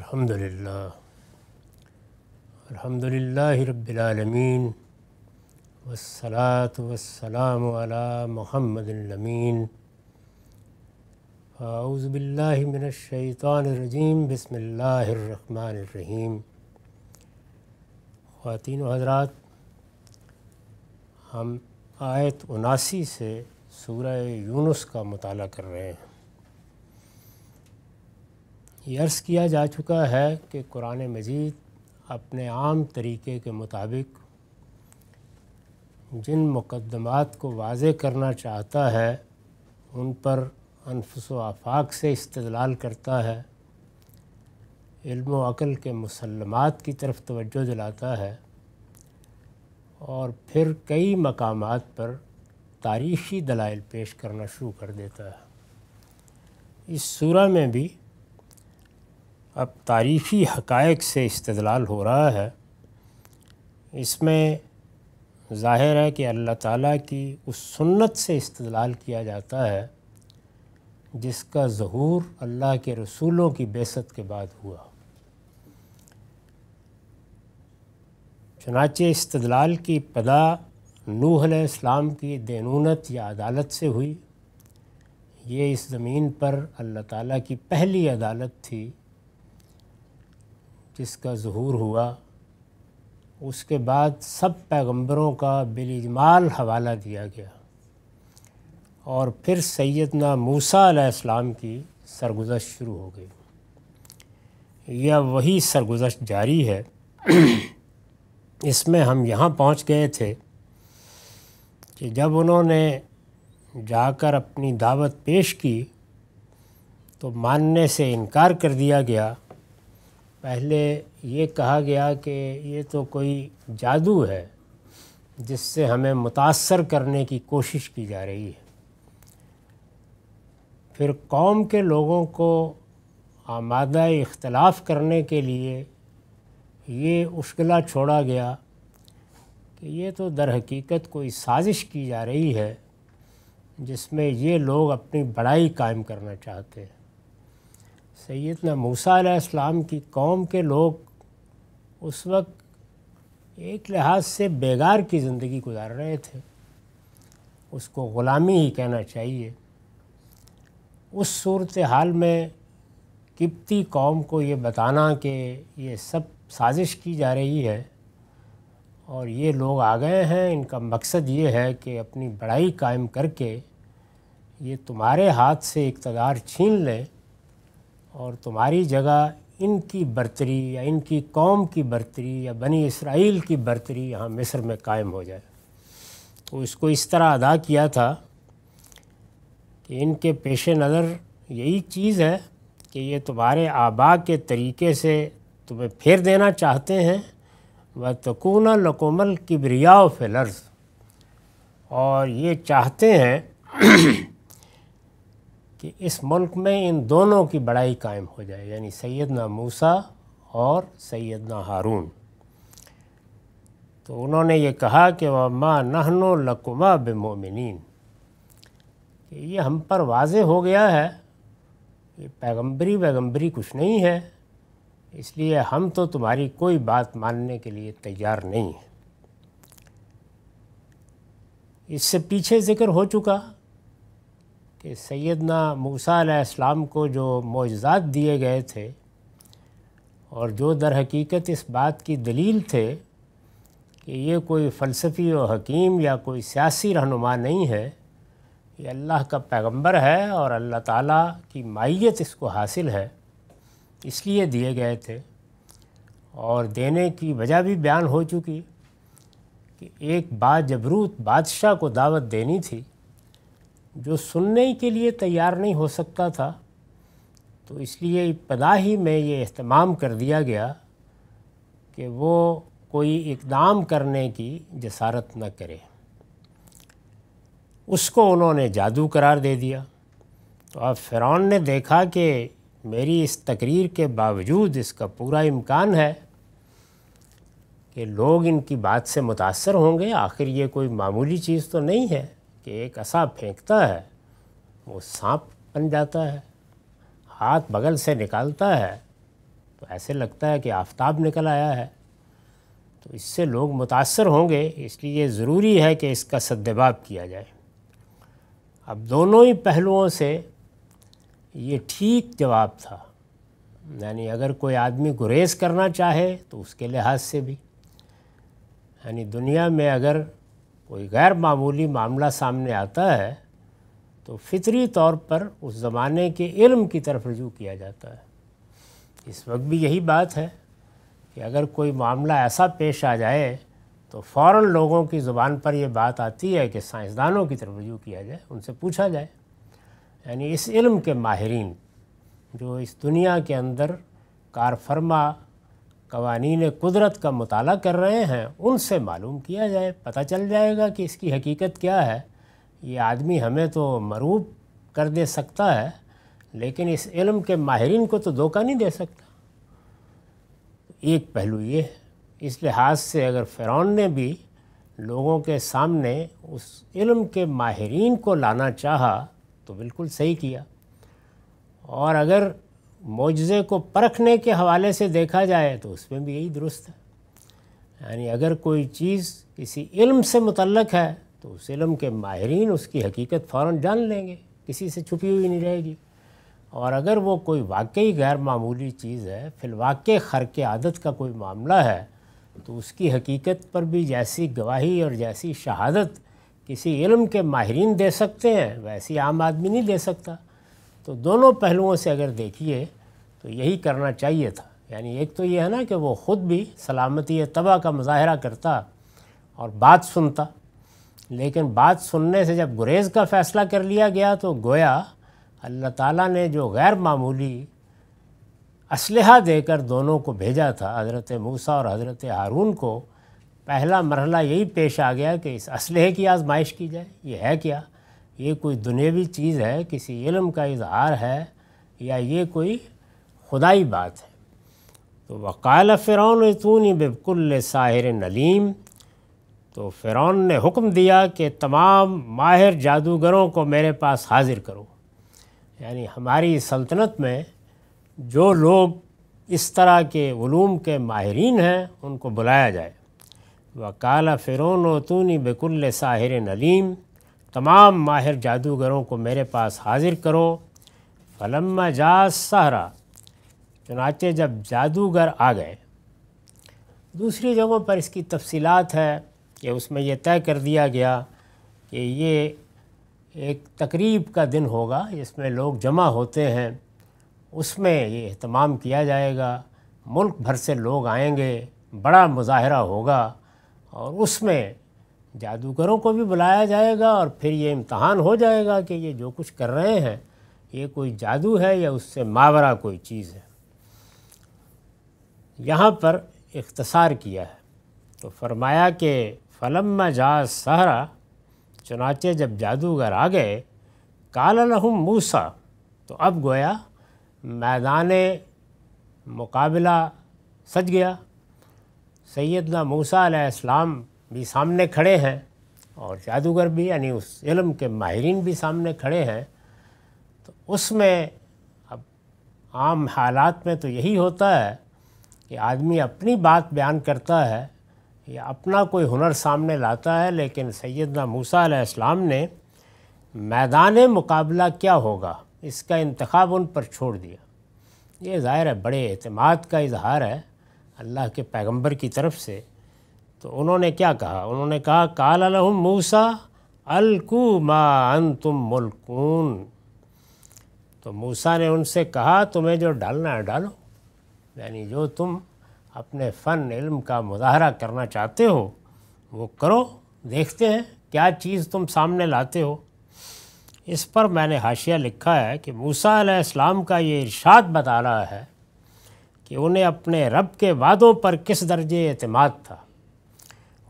الحمد لله الحمد لله رب العالمين والصلاة والسلام على محمد الأمين أعوذ بالله من الشيطان الرجيم بسم الله الرحمن الرحيم ख़वान हजरात हम आयत उनासी से सूर्य यूनुस का मताल कर रहे हैं ये अर्ज़ किया जा चुका है कि कुरान मजीद अपने आम तरीके के मुताबिक जिन मुकदमात को वाज करना चाहता है उन पर अनफस आफाक से इस्तलाल करता है इल्म अकल के मुसलमात की तरफ तवज्जो दिलाता है और फिर कई मकाम पर तारीख़ी दलाइल पेश करना शुरू कर देता है इस सूरा में भी अब तारीफ़ी हकायक से इस्तलाल हो रहा है इसमें ज़ाहिर है कि अल्लाह ताला की उस सुन्नत से इस्तलाल किया जाता है जिसका ज़हूर अल्लाह के रसूलों की बेसत के बाद हुआ चनाचे इस्तलाल की पदा नूह इस्लाम की देनूनत या अदालत से हुई ये इस ज़मीन पर अल्लाह ताला की पहली अदालत थी जिसका जहूर हुआ उसके बाद सब पैगंबरों का बिलजमाल हवाला दिया गया और फिर सैदना मूसा आसमाम की सरगुजश शुरू हो गई यह वही सरगुजश जारी है इसमें हम यहाँ पहुँच गए थे कि जब उन्होंने जाकर अपनी दावत पेश की तो मानने से इनकार कर दिया गया पहले ये कहा गया कि ये तो कोई जादू है जिससे हमें मुतासर करने की कोशिश की जा रही है फिर कौम के लोगों को आमादा इख्तलाफ करने के लिए ये उश्कला छोड़ा गया कि ये तो दर हकीकत कोई साजिश की जा रही है जिसमें ये लोग अपनी बड़ाई कायम करना चाहते हैं सैदना मूसा इस्लाम की कौम के लोग उस वक्त एक लिहाज से बेगार की ज़िंदगी गुजार रहे थे उसको ग़ुलामी ही कहना चाहिए उस सूरत हाल में किप्ती कौम को ये बताना कि ये सब साजिश की जा रही है और ये लोग आ गए हैं इनका मकसद ये है कि अपनी बड़ाई कायम करके ये तुम्हारे हाथ से इकतदार छीन लें और तुम्हारी जगह इनकी बरतरी या इनकी कौम की बरतरी या बनी इसराइल की बरतरी यहाँ मिस्र में कायम हो जाए तो इसको इस तरह अदा किया था कि इनके पेश नज़र यही चीज़ है कि ये तुम्हारे आबा के तरीके से तुम्हें फेर देना चाहते हैं व तकून लकोमल किबरिया फिलर्स और ये चाहते हैं कि इस मुल्क में इन दोनों की बड़ाई कायम हो जाए यानी सैदना मूसा और सैदना हारून तो उन्होंने ये कहा कि वह माँ नहनो लकुमा बमोमिन ये हम पर वाज हो गया है ये पैगम्बरी वैगम्बरी कुछ नहीं है इसलिए हम तो तुम्हारी कोई बात मानने के लिए तैयार नहीं हैं इससे पीछे ज़िक्र हो चुका कि सैदना मूसा इस्लाम को जो मोजात दिए गए थे और जो दर हकीकत इस बात की दलील थे कि ये कोई फ़लसफ़ी व हकीम या कोई सियासी रहनुमा नहीं है ये अल्लाह का पैगंबर है और अल्लाह ताला की माइत इसको हासिल है इसलिए दिए गए थे और देने की वजह भी बयान हो चुकी कि एक बाजबरूत बादशाह को दावत देनी थी जो सुनने के लिए तैयार नहीं हो सकता था तो इसलिए इब्तदा ही में ये अहतमाम कर दिया गया कि वो कोई इकदाम करने की जसारत न करे उसको उन्होंने जादू करार दे दिया तो अब फ़िरौन ने देखा कि मेरी इस तकरीर के बावजूद इसका पूरा इम्कान है कि लोग इनकी बात से मुतासर होंगे आखिर ये कोई मामूली चीज़ तो नहीं है कि एक असा फेंकता है वो सांप बन जाता है हाथ बगल से निकालता है तो ऐसे लगता है कि आफ्ताब निकल आया है तो इससे लोग मुतासर होंगे इसलिए ये ज़रूरी है कि इसका सद्दबाब किया जाए अब दोनों ही पहलुओं से ये ठीक जवाब था यानी अगर कोई आदमी गुरेज करना चाहे तो उसके लिहाज से भी यानी दुनिया में अगर कोई गैर मामूली मामला सामने आता है तो फितरी तौर पर उस ज़माने के इल्म की तरफ रजू किया जाता है इस वक्त भी यही बात है कि अगर कोई मामला ऐसा पेश आ जाए तो फ़ौर लोगों की ज़ुबान पर यह बात आती है कि साइंसदानों की तरफ रजू किया जाए उनसे पूछा जाए यानी इस इल्म के माहरीन जो इस दुनिया के अंदर कारफरमा कवानीन कुदरत का मताल कर रहे हैं उनसे मालूम किया जाए पता चल जाएगा कि इसकी हकीकत क्या है ये आदमी हमें तो मरूब कर दे सकता है लेकिन इस इलम के माहरीन को तो धोखा नहीं दे सकता एक पहलू ये है इस लिहाज से अगर फ़िरौन ने भी लोगों के सामने उस इलम के माहरीन को लाना चाहा तो बिल्कुल सही किया और अगर मुजज़े को परखने के हवाले से देखा जाए तो उसमें भी यही दुरुस्त है यानी अगर कोई चीज़ किसी इल्म से मुतलक है तो उस इल्म के माहरीन उसकी हकीकत फ़ौर जान लेंगे किसी से छुपी हुई नहीं रहेगी और अगर वो कोई वाकई गैर मामूली चीज़ है वाकई खर के आदत का कोई मामला है तो उसकी हकीकत पर भी जैसी गवाही और जैसी शहादत किसी इल्म के माहरीन दे सकते हैं वैसी आम आदमी नहीं दे सकता तो दोनों पहलुओं से अगर देखिए तो यही करना चाहिए था यानी एक तो ये है ना कि वो ख़ुद भी सलामती तबाह का मुजाहरा करता और बात सुनता लेकिन बात सुनने से जब गुरेज़ का फ़ैसला कर लिया गया तो गोया अल्लाह ताला ने जो गैर मामूली असलहा देकर दोनों को भेजा था हज़रत मूसा और हज़रत हारून को पहला मरहला यही पेश आ गया कि इस असलहे की आजमाइश की जाए ये है क्या ये कोई दुनियावी चीज़ है किसी इलम का इजहार है या ये कोई खुदाई बात है तो वकाल फ़िरौन तूनी बिल्कुल साहिर नलीम तो फ़िरौन ने हुक्म दिया कि तमाम माहिर जादूगरों को मेरे पास हाज़िर करो यानी हमारी सल्तनत में जो लोग इस तरह के ूम के माहरीन हैं उनको बुलाया जाए वकाल फ़िरौन नहीं बिल्कुल साहिर नलीम तमाम माहिर जादूगरों को मेरे पास हाजिर करो फलम्मा जा सहरा चुनाचे जब जादूगर आ गए दूसरी जगहों पर इसकी तफसीलात है कि उसमें यह तय कर दिया गया कि ये एक तकरीब का दिन होगा इसमें लोग जमा होते हैं उसमें ये अहतमाम किया जाएगा मुल्क भर से लोग आएंगे बड़ा मुजाहरा होगा और उसमें जादूगरों को भी बुलाया जाएगा और फिर ये इम्तहान हो जाएगा कि ये जो कुछ कर रहे हैं ये कोई जादू है या उससे मावरा कोई चीज़ है यहाँ पर इख्तसार किया है तो फरमाया कि फलम जा सहरा चुनाचे जब जादूगर आ गए काला मूसा तो अब गोया मैदान मुकाबला सज गया सैदना मूसा इस्लाम भी सामने खड़े हैं और जादूगर भी यानी उस इलम के माहरीन भी सामने खड़े हैं तो उसमें अब आम हालात में तो यही होता है कि आदमी अपनी बात बयान करता है या अपना कोई हुनर सामने लाता है लेकिन सैदना मूसा इस्लाम ने मैदान मुकाबला क्या होगा इसका इंतखब उन पर छोड़ दिया ये ज़ाहिर है बड़े अहतमाद का इजहार है अल्लाह के पैगंबर की तरफ से तो उन्होंने क्या कहा उन्होंने कहा काल अलहम मूसा अलकू मा अन तुम मुल्कून तो मूसा ने उनसे कहा तुम्हें जो डालना है डालो यानी जो तुम अपने फ़न इल्म का मुजाहरा करना चाहते हो वो करो देखते हैं क्या चीज़ तुम सामने लाते हो इस पर मैंने हाशिया लिखा है कि मूसा इस्लाम का ये इरशाद बता रहा है कि उन्हें अपने रब के वादों पर किस दर्जे अतमाद था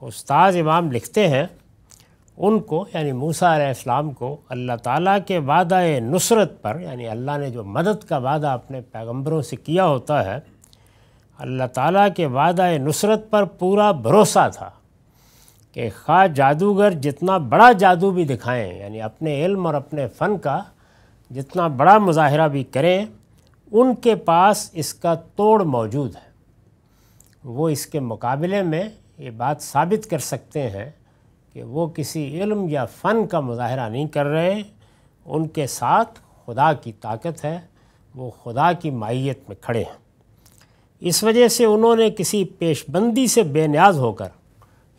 उस्ताद इमाम लिखते हैं उनको यानी मूसा इस्लाम को अल्लाह ताला के वादा नुसरत पर यानी अल्लाह ने जो मदद का वादा अपने पैगंबरों से किया होता है अल्लाह ताला के वादा नुसरत पर पूरा भरोसा था कि खा जादूगर जितना बड़ा जादू भी दिखाएं यानी अपने इल्म और अपने फ़न का जितना बड़ा मुजाहरा भी करें उनके पास इसका तोड़ मौजूद है वो इसके मुकाबले में ये बात साबित कर सकते हैं कि वो किसी इल्म या फ़न का मुजाहरा नहीं कर रहे उनके साथ खुदा की ताकत है वो खुदा की माइत में खड़े हैं इस वजह से उन्होंने किसी पेशबंदी से बेनियाज होकर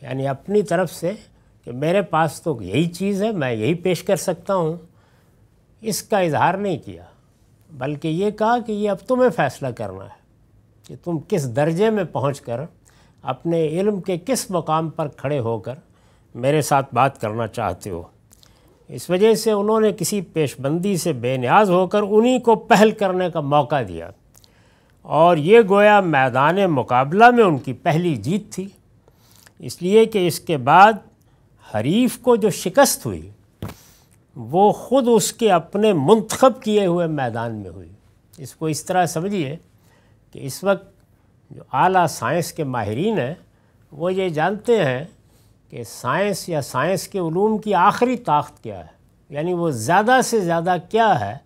यानी अपनी तरफ से कि मेरे पास तो यही चीज़ है मैं यही पेश कर सकता हूँ इसका इजहार नहीं किया बल्कि ये कहा कि ये अब तुम्हें फ़ैसला करना है कि तुम किस दर्जे में पहुँच कर अपने इल्म के किस मकाम पर खड़े होकर मेरे साथ बात करना चाहते हो इस वजह से उन्होंने किसी पेशबंदी से बेनियाज होकर उन्हीं को पहल करने का मौका दिया और ये गोया मैदान मुकाबला में उनकी पहली जीत थी इसलिए कि इसके बाद हरीफ को जो शिकस्त हुई वो ख़ुद उसके अपने मंतखब किए हुए मैदान में हुई इसको इस तरह समझिए कि इस वक्त जो आला साइंस के माहरीन हैं वो ये जानते हैं कि साइंस या साइंस के ूम की आखिरी ताकत क्या है यानी वो ज़्यादा से ज़्यादा क्या है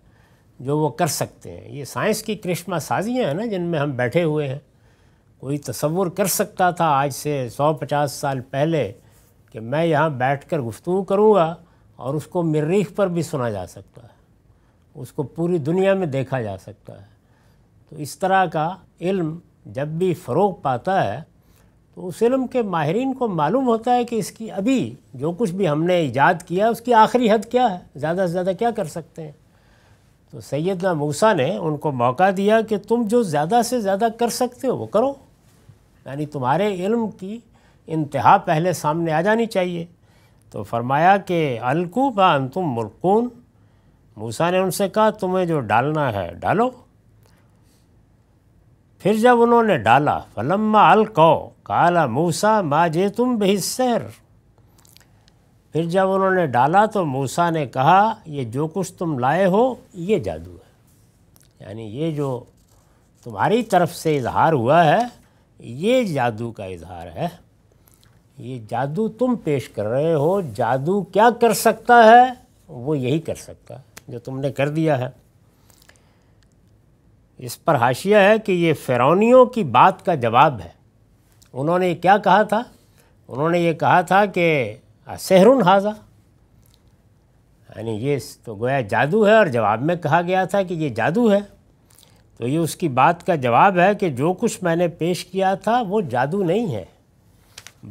जो वो कर सकते हैं ये साइंस की करिश्मा साजियाँ हैं ना जिनमें हम बैठे हुए हैं कोई तस्वुर कर सकता था आज से सौ पचास साल पहले कि मैं यहाँ बैठ कर गुफ्तु करूँगा और उसको मरीख पर भी सुना जा सकता है उसको पूरी दुनिया में देखा जा सकता है तो इस तरह का इल्म जब भी फ़रोग पाता है तो उस इलम के माहरीन को मालूम होता है कि इसकी अभी जो कुछ भी हमने ईजाद किया उसकी आखिरी हद क्या है ज़्यादा से ज़्यादा क्या कर सकते हैं तो सैदना मूसा ने उनको मौका दिया कि तुम जो ज़्यादा से ज़्यादा कर सकते हो वो करो यानी तुम्हारे इल्म की इंतहा पहले सामने आ जानी चाहिए तो फरमाया कि अलकू बा तुम मुल्कून मूसा ने उनसे कहा तुम्हें जो डालना है डालो फिर जब उन्होंने डाला फलम्मा अल कौ काला मूसा माजे तुम बेहिसर फिर जब उन्होंने डाला तो मूसा ने कहा ये जो कुछ तुम लाए हो ये जादू है यानी ये जो तुम्हारी तरफ से इजहार हुआ है ये जादू का इजहार है ये जादू तुम पेश कर रहे हो जादू क्या कर सकता है वो यही कर सकता है जो तुमने कर दिया है इस पर हाशिया है कि ये फ़िरौनियों की बात का जवाब है उन्होंने क्या कहा था उन्होंने ये कहा था कि सहरुन हाजा यानी ये तो गोया जादू है और जवाब में कहा गया था कि ये जादू है तो ये उसकी बात का जवाब है कि जो कुछ मैंने पेश किया था वो जादू नहीं है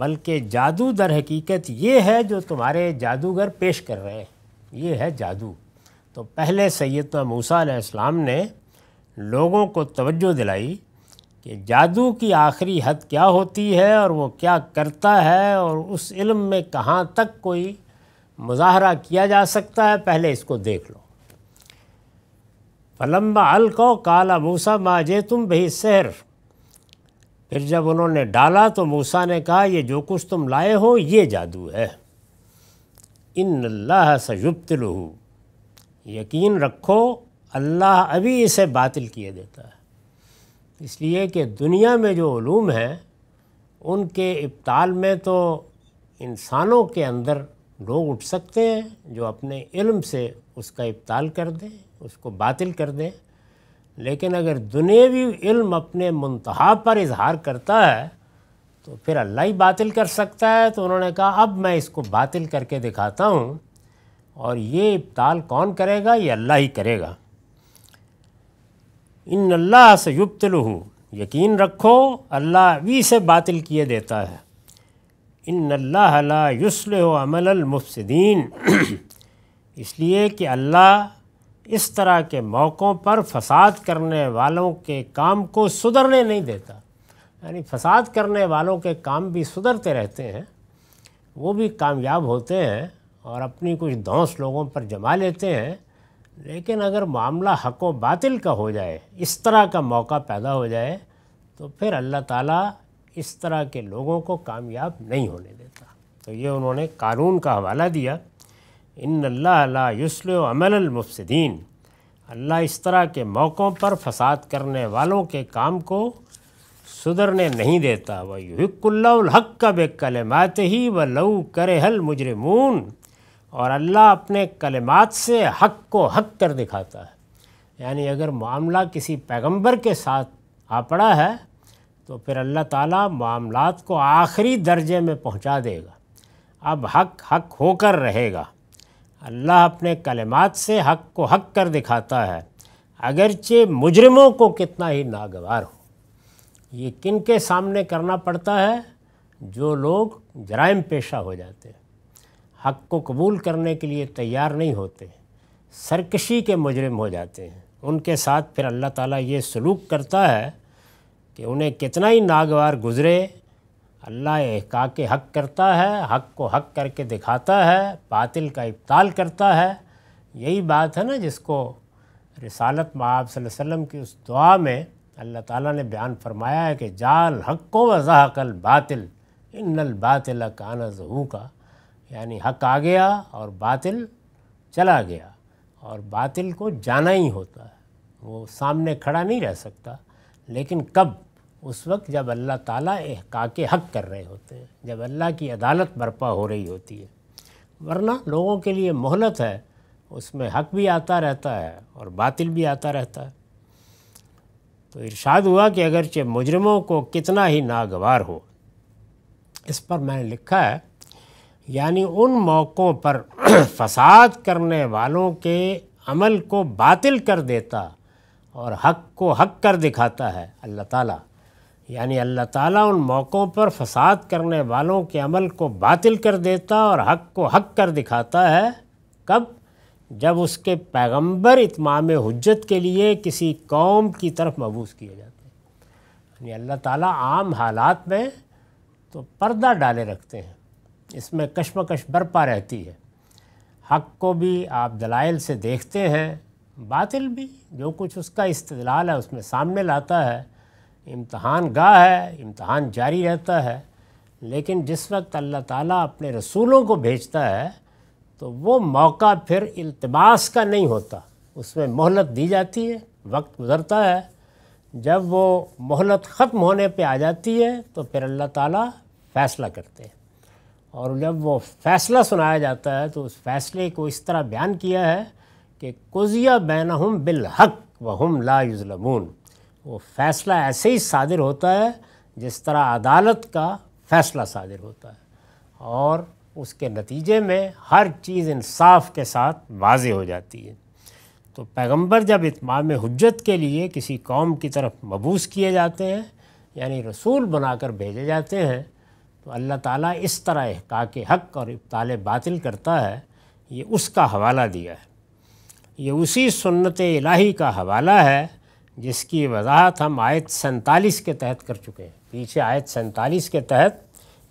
बल्कि जादू दर हकीकत ये है जो तुम्हारे जादूगर पेश कर रहे हैं ये है जादू तो पहले सैदना मूसा इस्लाम ने लोगों को तवज्जो दिलाई कि जादू की आखिरी हद क्या होती है और वो क्या करता है और उस इल्म में कहाँ तक कोई मुजाहरा किया जा सकता है पहले इसको देख लो फलम्बा अलको काला मूसा माजे तुम भी शहर फिर जब उन्होंने डाला तो मूसा ने कहा ये जो कुछ तुम लाए हो ये जादू है इन अल्लाह सयुब्त लहू यकीन रखो अल्लाह अभी इसे बातिल किए देता है इसलिए कि दुनिया में जो ूम हैं उनके इब्ताल में तो इंसानों के अंदर लोग उठ सकते हैं जो अपने इल्म से उसका इब्ताल कर दें उसको बातिल कर दें लेकिन अगर दुनियावी इल्म अपने मुंतहा पर इजहार करता है तो फिर अल्लाह ही बातिल कर सकता है तो उन्होंने कहा अब मैं इसको बातिल करके दिखाता हूँ और ये इब्ताल कौन करेगा ये अल्लाह ही करेगा इन अल्लाह से युप्त लहू यकीन रखो अल्लाह भी से बातिल किए देता है इन अल्लाह ला इसलिए कि अल्लाह इस तरह के मौक़ों पर फसाद करने वालों के काम को सुधरने नहीं देता यानी फसाद करने वालों के काम भी सुधरते रहते हैं वो भी कामयाब होते हैं और अपनी कुछ धौस लोगों पर जमा लेते हैं लेकिन अगर मामला हक व बातिल का हो जाए इस तरह का मौका पैदा हो जाए तो फिर अल्लाह ताला इस तरह के लोगों को कामयाब नहीं होने देता तो ये उन्होंने कानून का हवाला दिया इन अल्लाह युसल अमल मुफसदीन अल्लाह इस तरह के मौक़ों पर फसाद करने वालों के काम को सुधरने नहीं देता वह हक का मात ही व लऊ करे हल मुजरमून और अल्लाह अपने कलमात से हक को हक कर दिखाता है यानी अगर मामला किसी पैगंबर के साथ आ पड़ा है तो फिर अल्लाह ताला मामलात को आखिरी दर्जे में पहुंचा देगा अब हक हक होकर रहेगा अल्लाह अपने कलमात से हक को हक कर दिखाता है अगरचे मुजरमों को कितना ही नागवार हो ये किन के सामने करना पड़ता है जो लोग जराइम पेशा हो जाते हैं हक को कबूल करने के लिए तैयार नहीं होते सरकशी के मुजरम हो जाते हैं उनके साथ फिर अल्लाह ताला ये सलूक करता है कि उन्हें कितना ही नागवार गुज़रे अल्लाह एहका के हक करता है हक को हक करके दिखाता है बातिल का इब्ताल करता है यही बात है ना जिसको रिसालत माब वसल्लम की उस दुआ में अल्लाह ताला ने बयान फरमाया है कि जाल हक को वज़ाकल बातिल इन बातिल काना जहू का यानी हक आ गया और बातिल चला गया और बातिल को जाना ही होता है वो सामने खड़ा नहीं रह सकता लेकिन कब उस वक्त जब अल्लाह ताला का के हक कर रहे होते हैं जब अल्लाह की अदालत बर्पा हो रही होती है वरना लोगों के लिए मोहलत है उसमें हक भी आता रहता है और बातिल भी आता रहता है तो इरशाद हुआ कि अगरचे मुजरमों को कितना ही नागवार हो इस पर मैंने लिखा है यानी उन मौक़ों पर फसाद करने वालों के अमल को बातिल कर देता और हक को हक कर दिखाता है अल्लाह ताला यानी अल्लाह ताला उन मौक़ों पर फसाद करने वालों के अमल को बातिल कर देता और हक को हक कर दिखाता है कब जब उसके पैगंबर इतमाम हजत के लिए किसी कौम की तरफ मबूस किए जाते हैं यानी अल्लाह ताला आम हालात में तो पर्दा डाले रखते हैं इसमें कश्मकश बरपा रहती है हक को भी आप दलाइल से देखते हैं बातिल भी जो कुछ उसका इस्तलाल है उसमें सामने लाता है इम्तहान गाह है इम्तहान जारी रहता है लेकिन जिस वक्त अल्लाह ताला अपने रसूलों को भेजता है तो वो मौका फिर इल्तबास का नहीं होता उसमें मोहलत दी जाती है वक्त गुज़रता है जब वो मोहलत ख़त्म होने पे आ जाती है तो फिर अल्लाह ताला फ़ैसला करते हैं और जब वो फैसला सुनाया जाता है तो उस फैसले को इस तरह बयान किया है कि कुजिया हम बिलहक वहम ला युजलमून वो फैसला ऐसे ही सादिर होता है जिस तरह अदालत का फैसला सादिर होता है और उसके नतीजे में हर चीज़ इंसाफ के साथ वाज हो जाती है तो पैगंबर जब इतमाम हजत के लिए किसी कौम की तरफ मबूस किए जाते हैं यानी रसूल बनाकर भेजे जाते हैं तो अल्लाह ताला इस तरह का के हक़ और इब्ताल बातिल करता है ये उसका हवाला दिया है ये उसी सुन्नत इलाही का हवाला है जिसकी वजाहत हम आयत सैंतालीस के तहत कर चुके हैं पीछे आयत सैंतालीस के तहत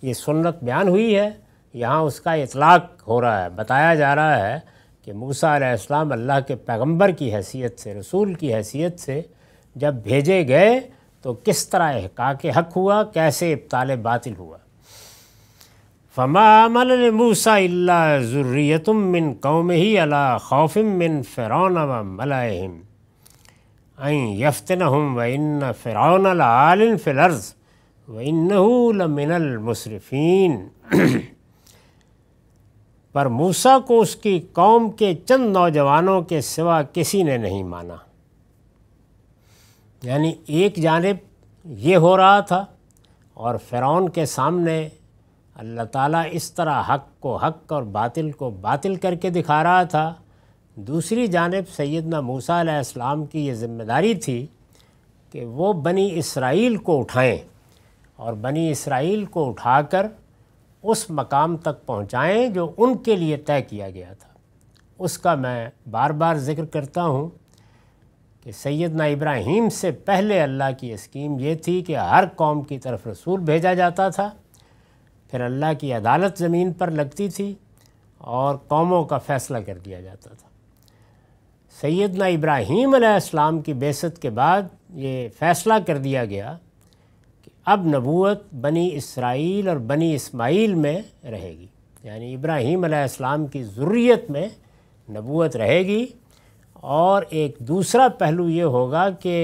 ये सुन्नत बयान हुई है यहाँ उसका इतलाक़ हो रहा है बताया जा रहा है कि मूसा आलाम अल्लाह के पैगंबर की हैसियत से रसूल की हैसियत से जब भेजे गए तो किस तरह का के हक़ हुआ कैसे इब्ताल बातिल हुआ फ़मामल मूसा ज़ुर्रियतम मिन कौम ही अला खौफ़म मिन फ़िरौन व मलाहम अं यफ्तन हम व इन फ़िरौन आलिन फ़िलर्ज़ व इनमिनल मुसरफिन पर मूसा को उसकी कौम के चंद नौजवानों के सिवा किसी ने नहीं माना यानी एक जानब ये हो रहा था और फ़िरौन के सामने अल्लाह ताला इस तरह हक को हक और बातिल को बातिल करके दिखा रहा था दूसरी जानब सैदना मूसा इस्लाम की ये ज़िम्मेदारी थी कि वो बनी इसराइल को उठाएं और बनी इसराइल को उठाकर उस मकाम तक पहुँचाएँ जो उनके लिए तय किया गया था उसका मैं बार बार ज़िक्र करता हूँ कि सैदना इब्राहिम से पहले अल्लाह की स्कीम ये थी कि हर कौम की तरफ रसूल भेजा जाता था फिर अल्लाह की अदालत ज़मीन पर लगती थी और कौमों का फ़ैसला कर दिया जाता था सैदना इब्राहीम आसमाम की बेसत के बाद ये फ़ैसला कर दिया गया कि अब नबूत बनी इसराइल और बनी इस्माइल में रहेगी यानी इब्राहीम आसमाम की ज़रूरीत में नबूत रहेगी और एक दूसरा पहलू ये होगा कि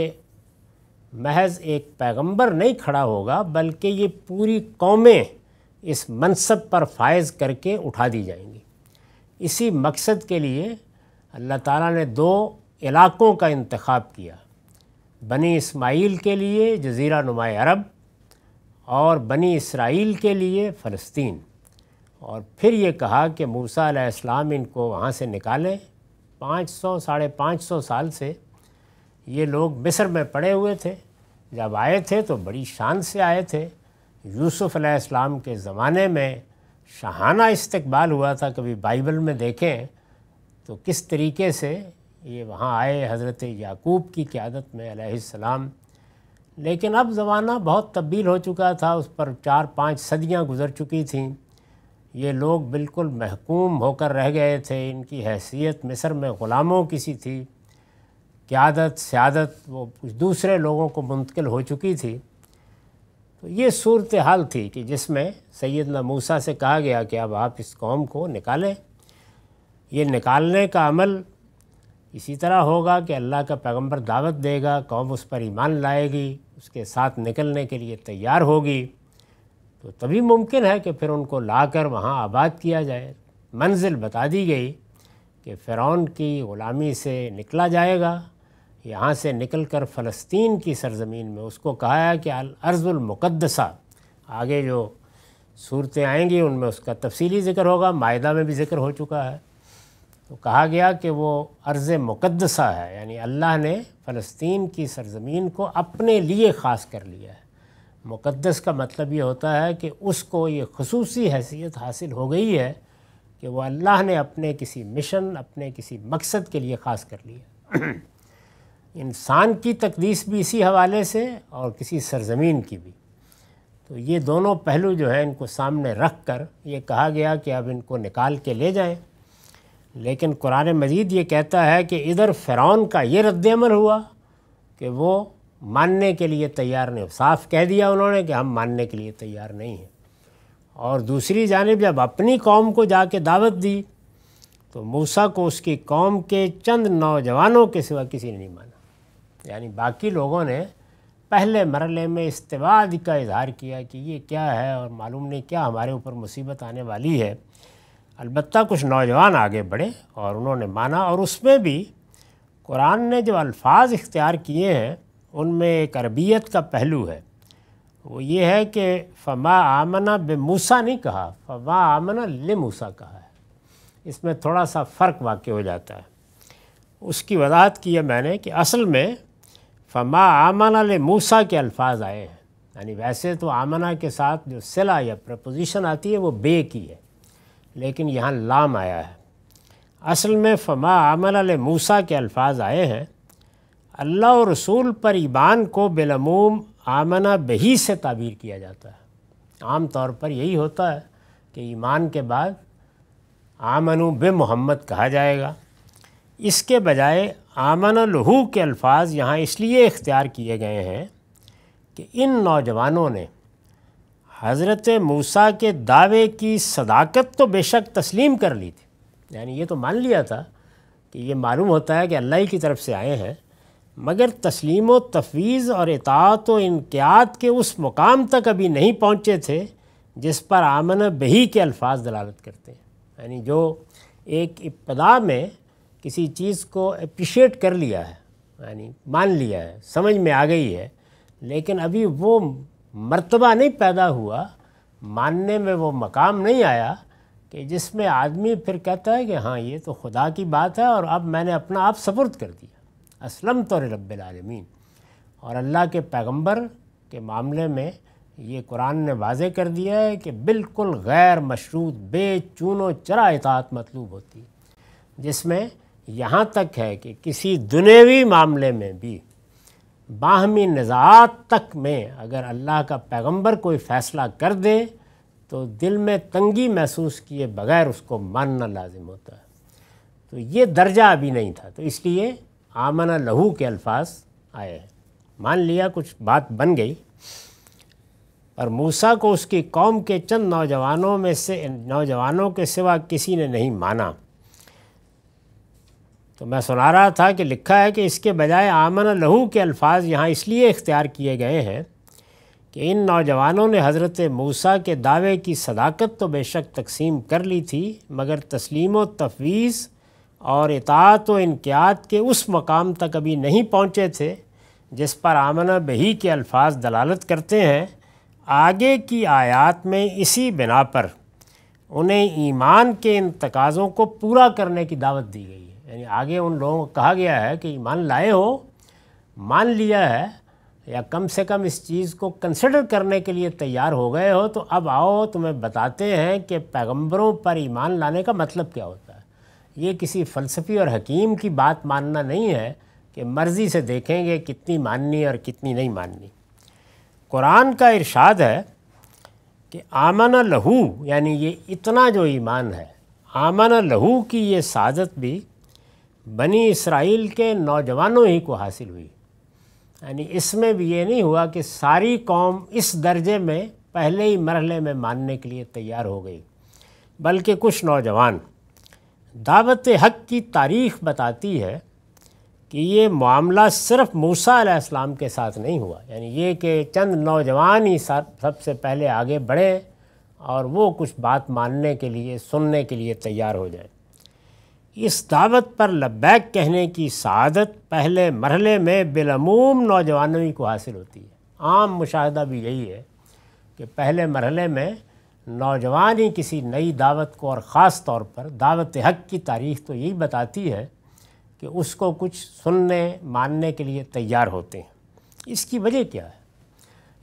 महज एक पैगंबर नहीं खड़ा होगा बल्कि ये पूरी कौमें इस मनसब पर फायज़ करके उठा दी जाएंगी इसी मकसद के लिए अल्लाह ताला ने दो इलाक़ों का इंतखब किया बनी इस्माइल के लिए जजीरा नुमा अरब और बनी इसराइल के लिए फ़लस्तीन और फिर ये कहा कि मूसा इस्लाम इनको वहाँ से निकालें पाँच सौ साढ़े पाँच सौ साल से ये लोग मिस्र में पड़े हुए थे जब आए थे तो बड़ी शान से आए थे यूसुफ़ अलैहिस्सलाम के ज़माने में शहाना इस्तकबाल हुआ था कभी बाइबल में देखें तो किस तरीके से ये वहाँ आए हज़रत याकूब की क़्यादत में अलैहिस्सलाम लेकिन अब ज़माना बहुत तब्दील हो चुका था उस पर चार पाँच सदियाँ गुज़र चुकी थीं ये लोग बिल्कुल महकूम होकर रह गए थे इनकी हैसियत मिस्र में ग़ुलामों की सी थी क़्यादत सियादत वो कुछ दूसरे लोगों को मुंतकिल हो चुकी थी तो ये सूरत हाल थी कि जिसमें सैदना मूसा से कहा गया कि अब आप इस कौम को निकालें ये निकालने का अमल इसी तरह होगा कि अल्लाह का पैगंबर दावत देगा कौम उस पर ईमान लाएगी उसके साथ निकलने के लिए तैयार होगी तो तभी मुमकिन है कि फिर उनको लाकर वहाँ आबाद किया जाए मंजिल बता दी गई कि फ़िरौन की ग़ुलामी से निकला जाएगा यहाँ से निकल कर फ़लस्तीन की सरजमीन में उसको कहा है कि अर्ज़ुलमक़दसा आगे जो सूरतें आएंगी उनमें उसका तफसीली ज़िक्र होगा मायदा में भी ज़िक्र हो चुका है तो कहा गया कि वो अर्ज़ मुक़दसा है यानी अल्लाह ने फ़लस्तीन की सरजमीन को अपने लिए ख़ास कर लिया है मुक़दस का मतलब ये होता है कि उसको ये खसूसी हैसियत हासिल हो गई है कि वह अल्लाह ने अपने किसी मिशन अपने किसी मकसद के लिए ख़ास कर लिया इंसान की तकदीस भी इसी हवाले से और किसी सरजमीन की भी तो ये दोनों पहलू जो है इनको सामने रख कर ये कहा गया कि अब इनको निकाल के ले जाएं लेकिन कुरान मजीद ये कहता है कि इधर फ़िरौन का ये रद्दमल हुआ कि वो मानने के लिए तैयार नहीं साफ कह दिया उन्होंने कि हम मानने के लिए तैयार नहीं हैं और दूसरी जानब जब अपनी कौम को जाके दावत दी तो मूसा को उसकी कौम के चंद नौजवानों के सिवा किसी ने नहीं माना यानी बाकी लोगों ने पहले मरले में इस्तेवाद का इजहार किया कि ये क्या है और मालूम नहीं क्या हमारे ऊपर मुसीबत आने वाली है अलबत् कुछ नौजवान आगे बढ़े और उन्होंने माना और उसमें भी कुरान ने जो अल्फाज इख्तियार किए हैं उनमें एक अरबियत का पहलू है वो ये है कि फ़मा आमना बे मूसा नहीं कहा फ़मा आमना ले मूसा कहा है इसमें थोड़ा सा फ़र्क वाक़ हो जाता है उसकी वजाहत की है मैंने कि असल में फमा आमन ले मूसा के अल्फाज आए हैं यानी वैसे तो आमना के साथ जो सिला या प्रपोजिशन आती है वो बे की है लेकिन यहाँ लाम आया है असल में फमा आमना ले मूसा के अल्फाज आए हैं अल्लाह और रसूल पर ईमान को बिलमूम आमना बही से ताबीर किया जाता है आम तौर पर यही होता है कि ईमान के बाद आमनु बे मोहम्मद कहा जाएगा इसके बजाय आमन लहू के अल्फाज यहाँ इसलिए इख्तियार किए गए हैं कि इन नौजवानों ने हज़रत मूसा के दावे की सदाकत तो बेशक तस्लीम कर ली थी यानी ये तो मान लिया था कि ये मालूम होता है कि अल्लाह ही की तरफ से आए हैं मगर तस्लीम व तफवीज़ और इतात व इनकियात के उस मुकाम तक अभी नहीं पहुँचे थे जिस पर आमन बही के अल्फाज दलालत करते हैं यानी जो एक इब्तदा में किसी चीज़ को अप्रिशिएट कर लिया है यानी मान लिया है समझ में आ गई है लेकिन अभी वो मर्तबा नहीं पैदा हुआ मानने में वो मकाम नहीं आया कि जिसमें आदमी फिर कहता है कि हाँ ये तो खुदा की बात है और अब मैंने अपना आप सपुर्द कर दिया असलम तो रबालमीन और अल्लाह के पैगंबर के मामले में ये कुरान ने वाजे कर दिया है कि बिल्कुल गैर मशरूत बेचूनो चरा इतात मतलूब होती है जिसमें यहाँ तक है कि किसी दुनियावी मामले में भी बाहमी नज़ात तक में अगर अल्लाह का पैगंबर कोई फ़ैसला कर दे तो दिल में तंगी महसूस किए बगैर उसको मानना लाजिम होता है तो ये दर्जा अभी नहीं था तो इसलिए आमना लहू के अल्फाज आए हैं मान लिया कुछ बात बन गई और मूसा को उसकी कौम के चंद नौजवानों में से नौजवानों के सिवा किसी ने नहीं माना तो मैं सुना रहा था कि लिखा है कि इसके बजाय आमन लहू के अल्फाज यहाँ इसलिए इख्तियार किए गए हैं कि इन नौजवानों ने हज़रत मूसा के दावे की सदाकत तो बेशक तकसीम कर ली थी मगर तस्लीम व तफवीज़ और इतात व इनकियात के उस मकाम तक अभी नहीं पहुँचे थे जिस पर आमन बही के अल्फाज दलालत करते हैं आगे की आयात में इसी बिना पर उन्हें ईमान के इन तकाज़ों को पूरा करने की दावत दी गई यानी आगे उन लोगों को कहा गया है कि ईमान लाए हो मान लिया है या कम से कम इस चीज़ को कंसिडर करने के लिए तैयार हो गए हो तो अब आओ तुम्हें बताते हैं कि पैगंबरों पर ईमान लाने का मतलब क्या होता है ये किसी फ़लसफ़ी और हकीम की बात मानना नहीं है कि मर्ज़ी से देखेंगे कितनी माननी और कितनी नहीं माननी कुरान का इरशाद है कि आमन लहू यानी ये इतना जो ईमान है आमन लहू की ये सादत भी बनी इसराइल के नौजवानों ही को हासिल हुई यानी इसमें भी ये नहीं हुआ कि सारी कौम इस दर्जे में पहले ही मरहले में मानने के लिए तैयार हो गई बल्कि कुछ नौजवान दावत हक की तारीख बताती है कि ये मामला सिर्फ मूसा अलैहिस्सलाम के साथ नहीं हुआ यानी ये कि चंद नौजवान ही सबसे पहले आगे बढ़े और वो कुछ बात मानने के लिए सुनने के लिए तैयार हो जाए इस दावत पर लब्बैक कहने की शादत पहले मरहले में बिलमूम नौजवानों को हासिल होती है आम मुशाह भी यही है कि पहले मरहले में नौजवान ही किसी नई दावत को और ख़ास तौर पर दावत हक की तारीख तो यही बताती है कि उसको कुछ सुनने मानने के लिए तैयार होते हैं इसकी वजह क्या है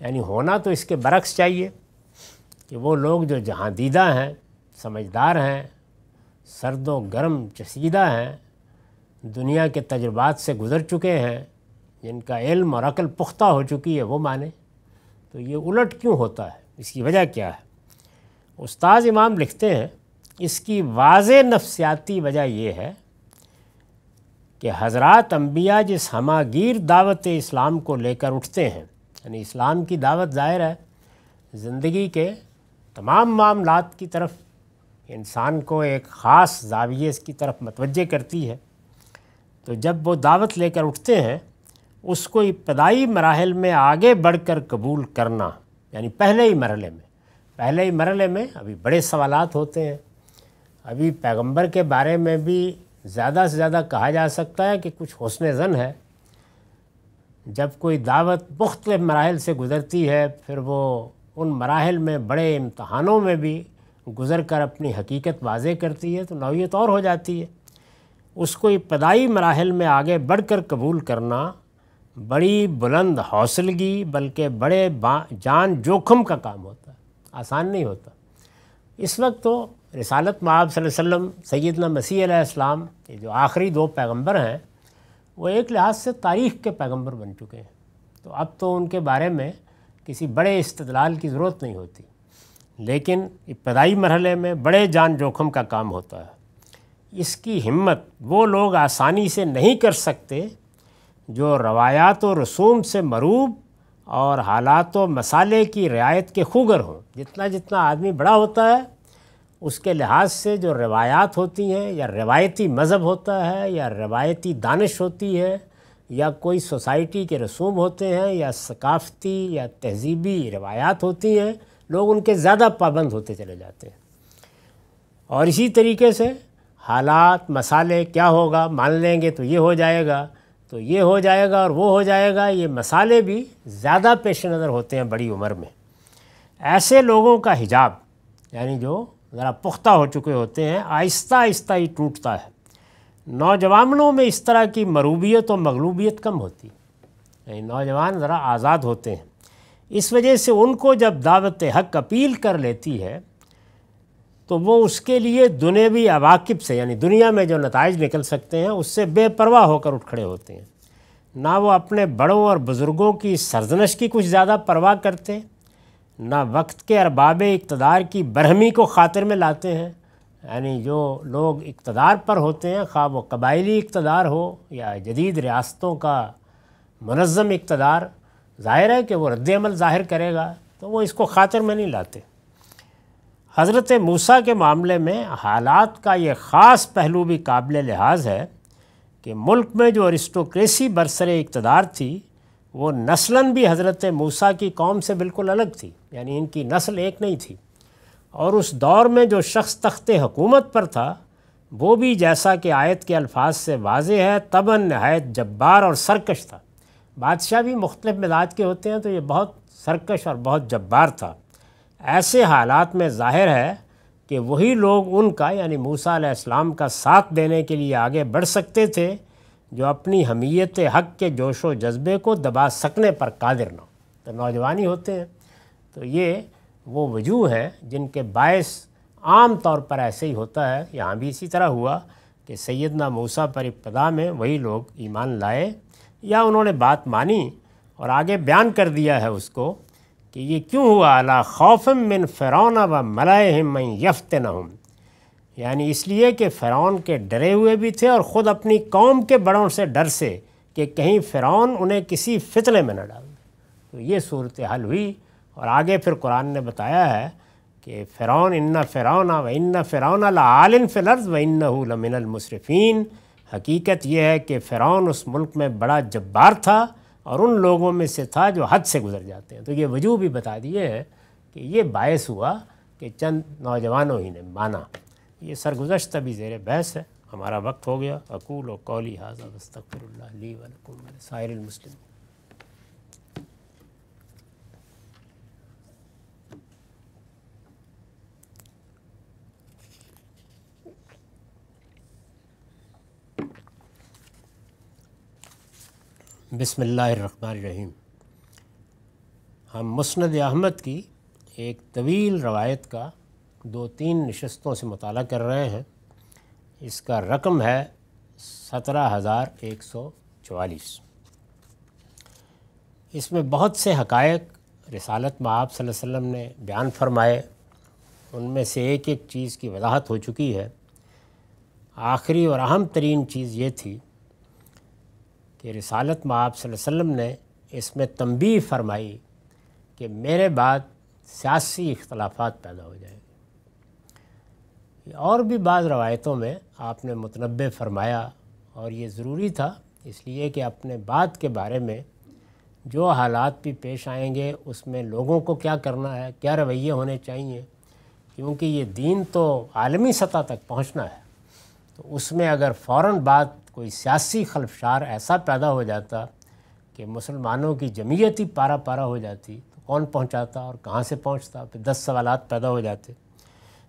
यानी होना तो इसके बरक्स चाहिए कि वो लोग जो जहाँ दीदा हैं समझदार हैं सर्द व गर्म चसीदा हैं दुनिया के तजुर्बात से गुज़र चुके हैं जिनका इल्म और अकल पुख्ता हो चुकी है वो माने तो ये उलट क्यों होता है इसकी वजह क्या है उस्ताद इमाम लिखते हैं इसकी वाज नफ्सियाती वजह ये है कि हज़रात अम्बिया जिस हमागीर दावत इस्लाम को लेकर उठते हैं यानी इस्लाम की दावत ज़ाहिर है ज़िंदगी के तमाम मामलात की तरफ इंसान को एक ख़ास जाविये की तरफ मतवज़ करती है तो जब वो दावत लेकर उठते हैं उसको इब्तदाई मराहल में आगे बढ़ कर कबूल करना यानी पहले ही मरहले में पहले ही मरहले में अभी बड़े सवाल होते हैं अभी पैगंबर के बारे में भी ज़्यादा से ज़्यादा कहा जा सकता है कि कुछ हौसन जन है जब कोई दावत मुख्तलिफ़ मराहल से गुज़रती है फिर वो उन मराहल में बड़े इम्तहानों में भी गुज़र कर अपनी हकीकत वाजे करती है तो नौीयत और हो जाती है उसको इब्तदाई मराहल में आगे बढ़ कर कबूल करना बड़ी बुलंद हौसलगी बल्कि बड़े जान जोखम का काम होता है आसान नहीं होता इस वक्त तो रिसालत माब वसम सैदना मसीह इस्लाम ये जो आखिरी दो पैगंबर हैं वो एक लिहाज से तारीख़ के पैगंबर बन चुके हैं तो अब तो उनके बारे में किसी बड़े इस्तलाल की ज़रूरत नहीं होती लेकिन इब्तदाई मरहले में बड़े जान जोखम का काम होता है इसकी हिम्मत वो लोग आसानी से नहीं कर सकते जो रवायात और रसूम से मरूब और हालात व मसाले की रियायत के खूगर हों जितना जितना आदमी बड़ा होता है उसके लिहाज से जो रवायात होती हैं या रवायती मज़हब होता है या रवायती दानश होती है या कोई सोसाइटी के रसूम होते हैं या सकाफ़ती या तहज़ीबी रवायात होती हैं लोग उनके ज़्यादा पाबंद होते चले जाते हैं और इसी तरीके से हालात मसाले क्या होगा मान लेंगे तो ये हो जाएगा तो ये हो जाएगा और वो हो जाएगा ये मसाले भी ज़्यादा पेश नज़र होते हैं बड़ी उम्र में ऐसे लोगों का हिजाब यानी जो ज़रा पुख्ता हो चुके होते हैं आहिस्ता आहिस्ता ही टूटता है नौजवानों में इस तरह की मरूबियत और मगलूबियत कम होती है यानी नौजवान ज़रा आज़ाद होते हैं इस वजह से उनको जब दावत हक अपील कर लेती है तो वो उसके लिए दुनियावी अवाकब से यानी दुनिया में जो नतज निकल सकते हैं उससे बेपरवाह होकर उठ खड़े होते हैं ना वो अपने बड़ों और बुज़ुर्गों की सरजनश की कुछ ज़्यादा परवाह करते ना वक्त के अरबाब इकतदार की बरहमी को खातिर में लाते हैं यानी जो लोग इकतदार पर होते हैं खा वो कबायली इकतदार हो या जदीद रियासतों का मनज़म इकतदार ज़ाहिर है कि वो रद्दमल ज़ाहिर करेगा तो वो इसको खातर में नहीं लाते हज़रत मूसा के मामले में हालात का ये ख़ास पहलू भी काबिल लिहाज है कि मुल्क में जो अरिस्टोक्रेसी बरसर इकतदार थी वो नस्लन भी हज़रत मूसा की कौम से बिल्कुल अलग थी यानी इनकी नस्ल एक नहीं थी और उस दौर में जो शख्स तख्त हकूमत पर था वो भी जैसा कि आयत के अल्फाज से वाज है तबन नहायत जब्बार और सरकश था बादशाह भी मुख्तलिफ मिजाज के होते हैं तो ये बहुत सरकश और बहुत जब्बार था ऐसे हालात में ज़ाहिर है कि वही लोग उनका यानी मूसा इस्लाम का साथ देने के लिए आगे बढ़ सकते थे जो अपनी हमीयत हक के जोश व जज्बे को दबा सकने पर कादिर ना तो नौजवानी होते हैं तो ये वो वजूह हैं जिनके बायस आम तौर पर ऐसे ही होता है यहाँ भी इसी तरह हुआ कि सैदना मूसा पर इब्तदा में वही लोग ईमान लाए या उन्होंने बात मानी और आगे बयान कर दिया है उसको कि ये क्यों हुआ अला खौफम मिन फ़रौन व मलाम यफ्त नहम यानी इसलिए कि फ़रौन के डरे हुए भी थे और ख़ुद अपनी कौम के बड़ों से डर से कि कहीं फ़िरौन उन्हें किसी फितने में न डाल तो ये सूरत हाल हुई और आगे फिर कुरान ने बताया है कि फ़िरौन इन्ना फ़रौना व इन्ना फ़रौन आलिन फ़िलर्ज़ व इन्ना मिनल मुसरफ़ीन हकीकत यह है कि फ़िरौन उस मुल्क में बड़ा जब्बार था और उन लोगों में से था जो हद से गुजर जाते हैं तो ये वजूह भी बता दिए है कि ये बायस हुआ कि चंद नौजवानों ही ने माना ये सरगुजशत भी जेर बहस है हमारा वक्त हो गया अकूल और कौली हाजा वस्तफ़िर ली बसमीम हम मुस्ंद अहमद की एक तवील रवायत का दो तीन नशस्तों से मताल कर रहे हैं इसका रकम है सत्रह हज़ार एक सौ चवालीस इसमें बहुत से हकायक रसालत में आप वसम ने बयान फरमाए उनमें से एक एक चीज़ की वजाहत हो चुकी है आखिरी और अहम तरीन चीज़ ये थी कि रसालत माप वसम ने इसमें तंबी फरमाई कि मेरे बाद सियासी इख्तलाफात पैदा हो जाएंगे और भी बाज़ रवायतों में आपने मुतनबे फरमाया और ये ज़रूरी था इसलिए कि अपने बाद के बारे में जो हालात भी पेश आएंगे उसमें लोगों को क्या करना है क्या रवैये होने चाहिए क्योंकि ये दीन तो आलमी सतह तक पहुँचना है तो उसमें अगर फ़ौर बात कोई सियासी खलफशार ऐसा पैदा हो जाता कि मुसलमानों की जमीयत ही पारा पारा हो जाती तो कौन पहुंचाता और कहाँ से पहुंचता फिर दस सवाल पैदा हो जाते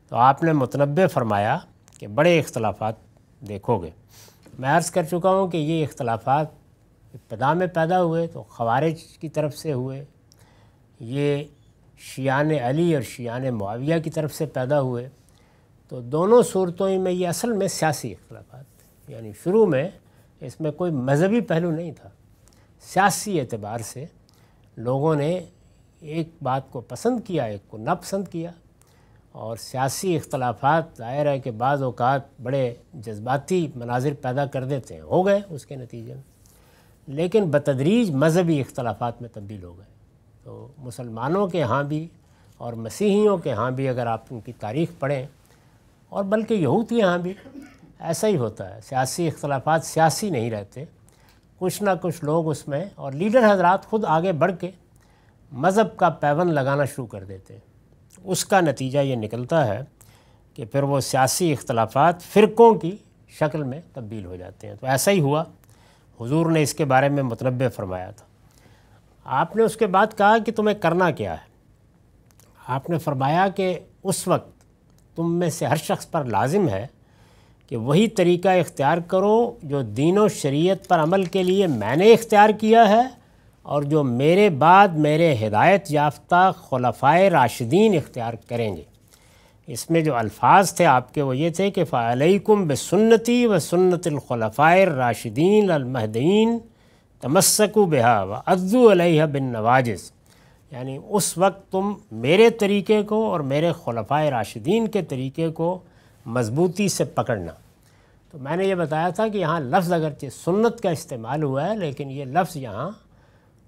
तो आपने मतलब फरमाया कि बड़े इख्तलाफात देखोगे मैं अर्ज़ कर चुका हूँ कि ये इख्तलाफात इब्तदा में पैदा हुए तो खवारिज की तरफ से हुए ये शियान अली और शियान मुआविया की तरफ से पैदा हुए तो दोनों सूरतों में ये असल में सियासी अख्तलाफा यानी शुरू में इसमें कोई मजहबी पहलू नहीं था सियासी एतबार से लोगों ने एक बात को पसंद किया एक को नापसंद किया और सियासी इख्तलाफात ज़ाहिर है कि बाज़ अवत बड़े जज्बाती मनाजिर पैदा कर देते हैं हो गए उसके नतीजे में लेकिन बतदरीज मजहबी इख्तलाफात में तब्दील हो गए तो मुसलमानों के यहाँ भी और मसीहियों के यहाँ भी अगर आप उनकी तारीख़ पढ़ें और बल्कि यहूदी यहाँ भी ऐसा ही होता है सियासी अख्तलाफा सियासी नहीं रहते कुछ ना कुछ लोग उसमें और लीडर हजरात ख़ुद आगे बढ़ के मज़हब का पैबंद लगाना शुरू कर देते हैं उसका नतीजा ये निकलता है कि फिर वो सियासी अख्तलाफात फ़िरक़ों की शक्ल में तब्दील हो जाते हैं तो ऐसा ही हुआ हुजूर ने इसके बारे में मतलब फरमाया था आपने उसके बाद कहा कि तुम्हें करना क्या है आपने फरमाया कि उस वक्त तुम में से हर शख्स पर लाजिम है कि वही तरीका इख्तियार करो जो दीन व शरीयत पर अमल के लिए मैंने इख्तियार किया है और जो मेरे बाद मेरे हिदायत याफ्ता खलफाए राशिदीन इख्तियार करेंगे इसमें जो अल्फाज थे आपके वो ये थे कि फ़ालकुम बसन्नति व सुन्नतलखलफ़ाए राशिदीन अलमहदीन तमस्कु बिहा व अज्जू अलह बिन नवाज़ यानी उस वक्त तुम मेरे तरीके को और मेरे खलफा राशिदीन के तरीके को मजबूती से पकड़ना तो मैंने ये बताया था कि यहाँ लफ्ज़ अगरचे सुन्नत का इस्तेमाल हुआ है लेकिन ये लफ्ज़ यहाँ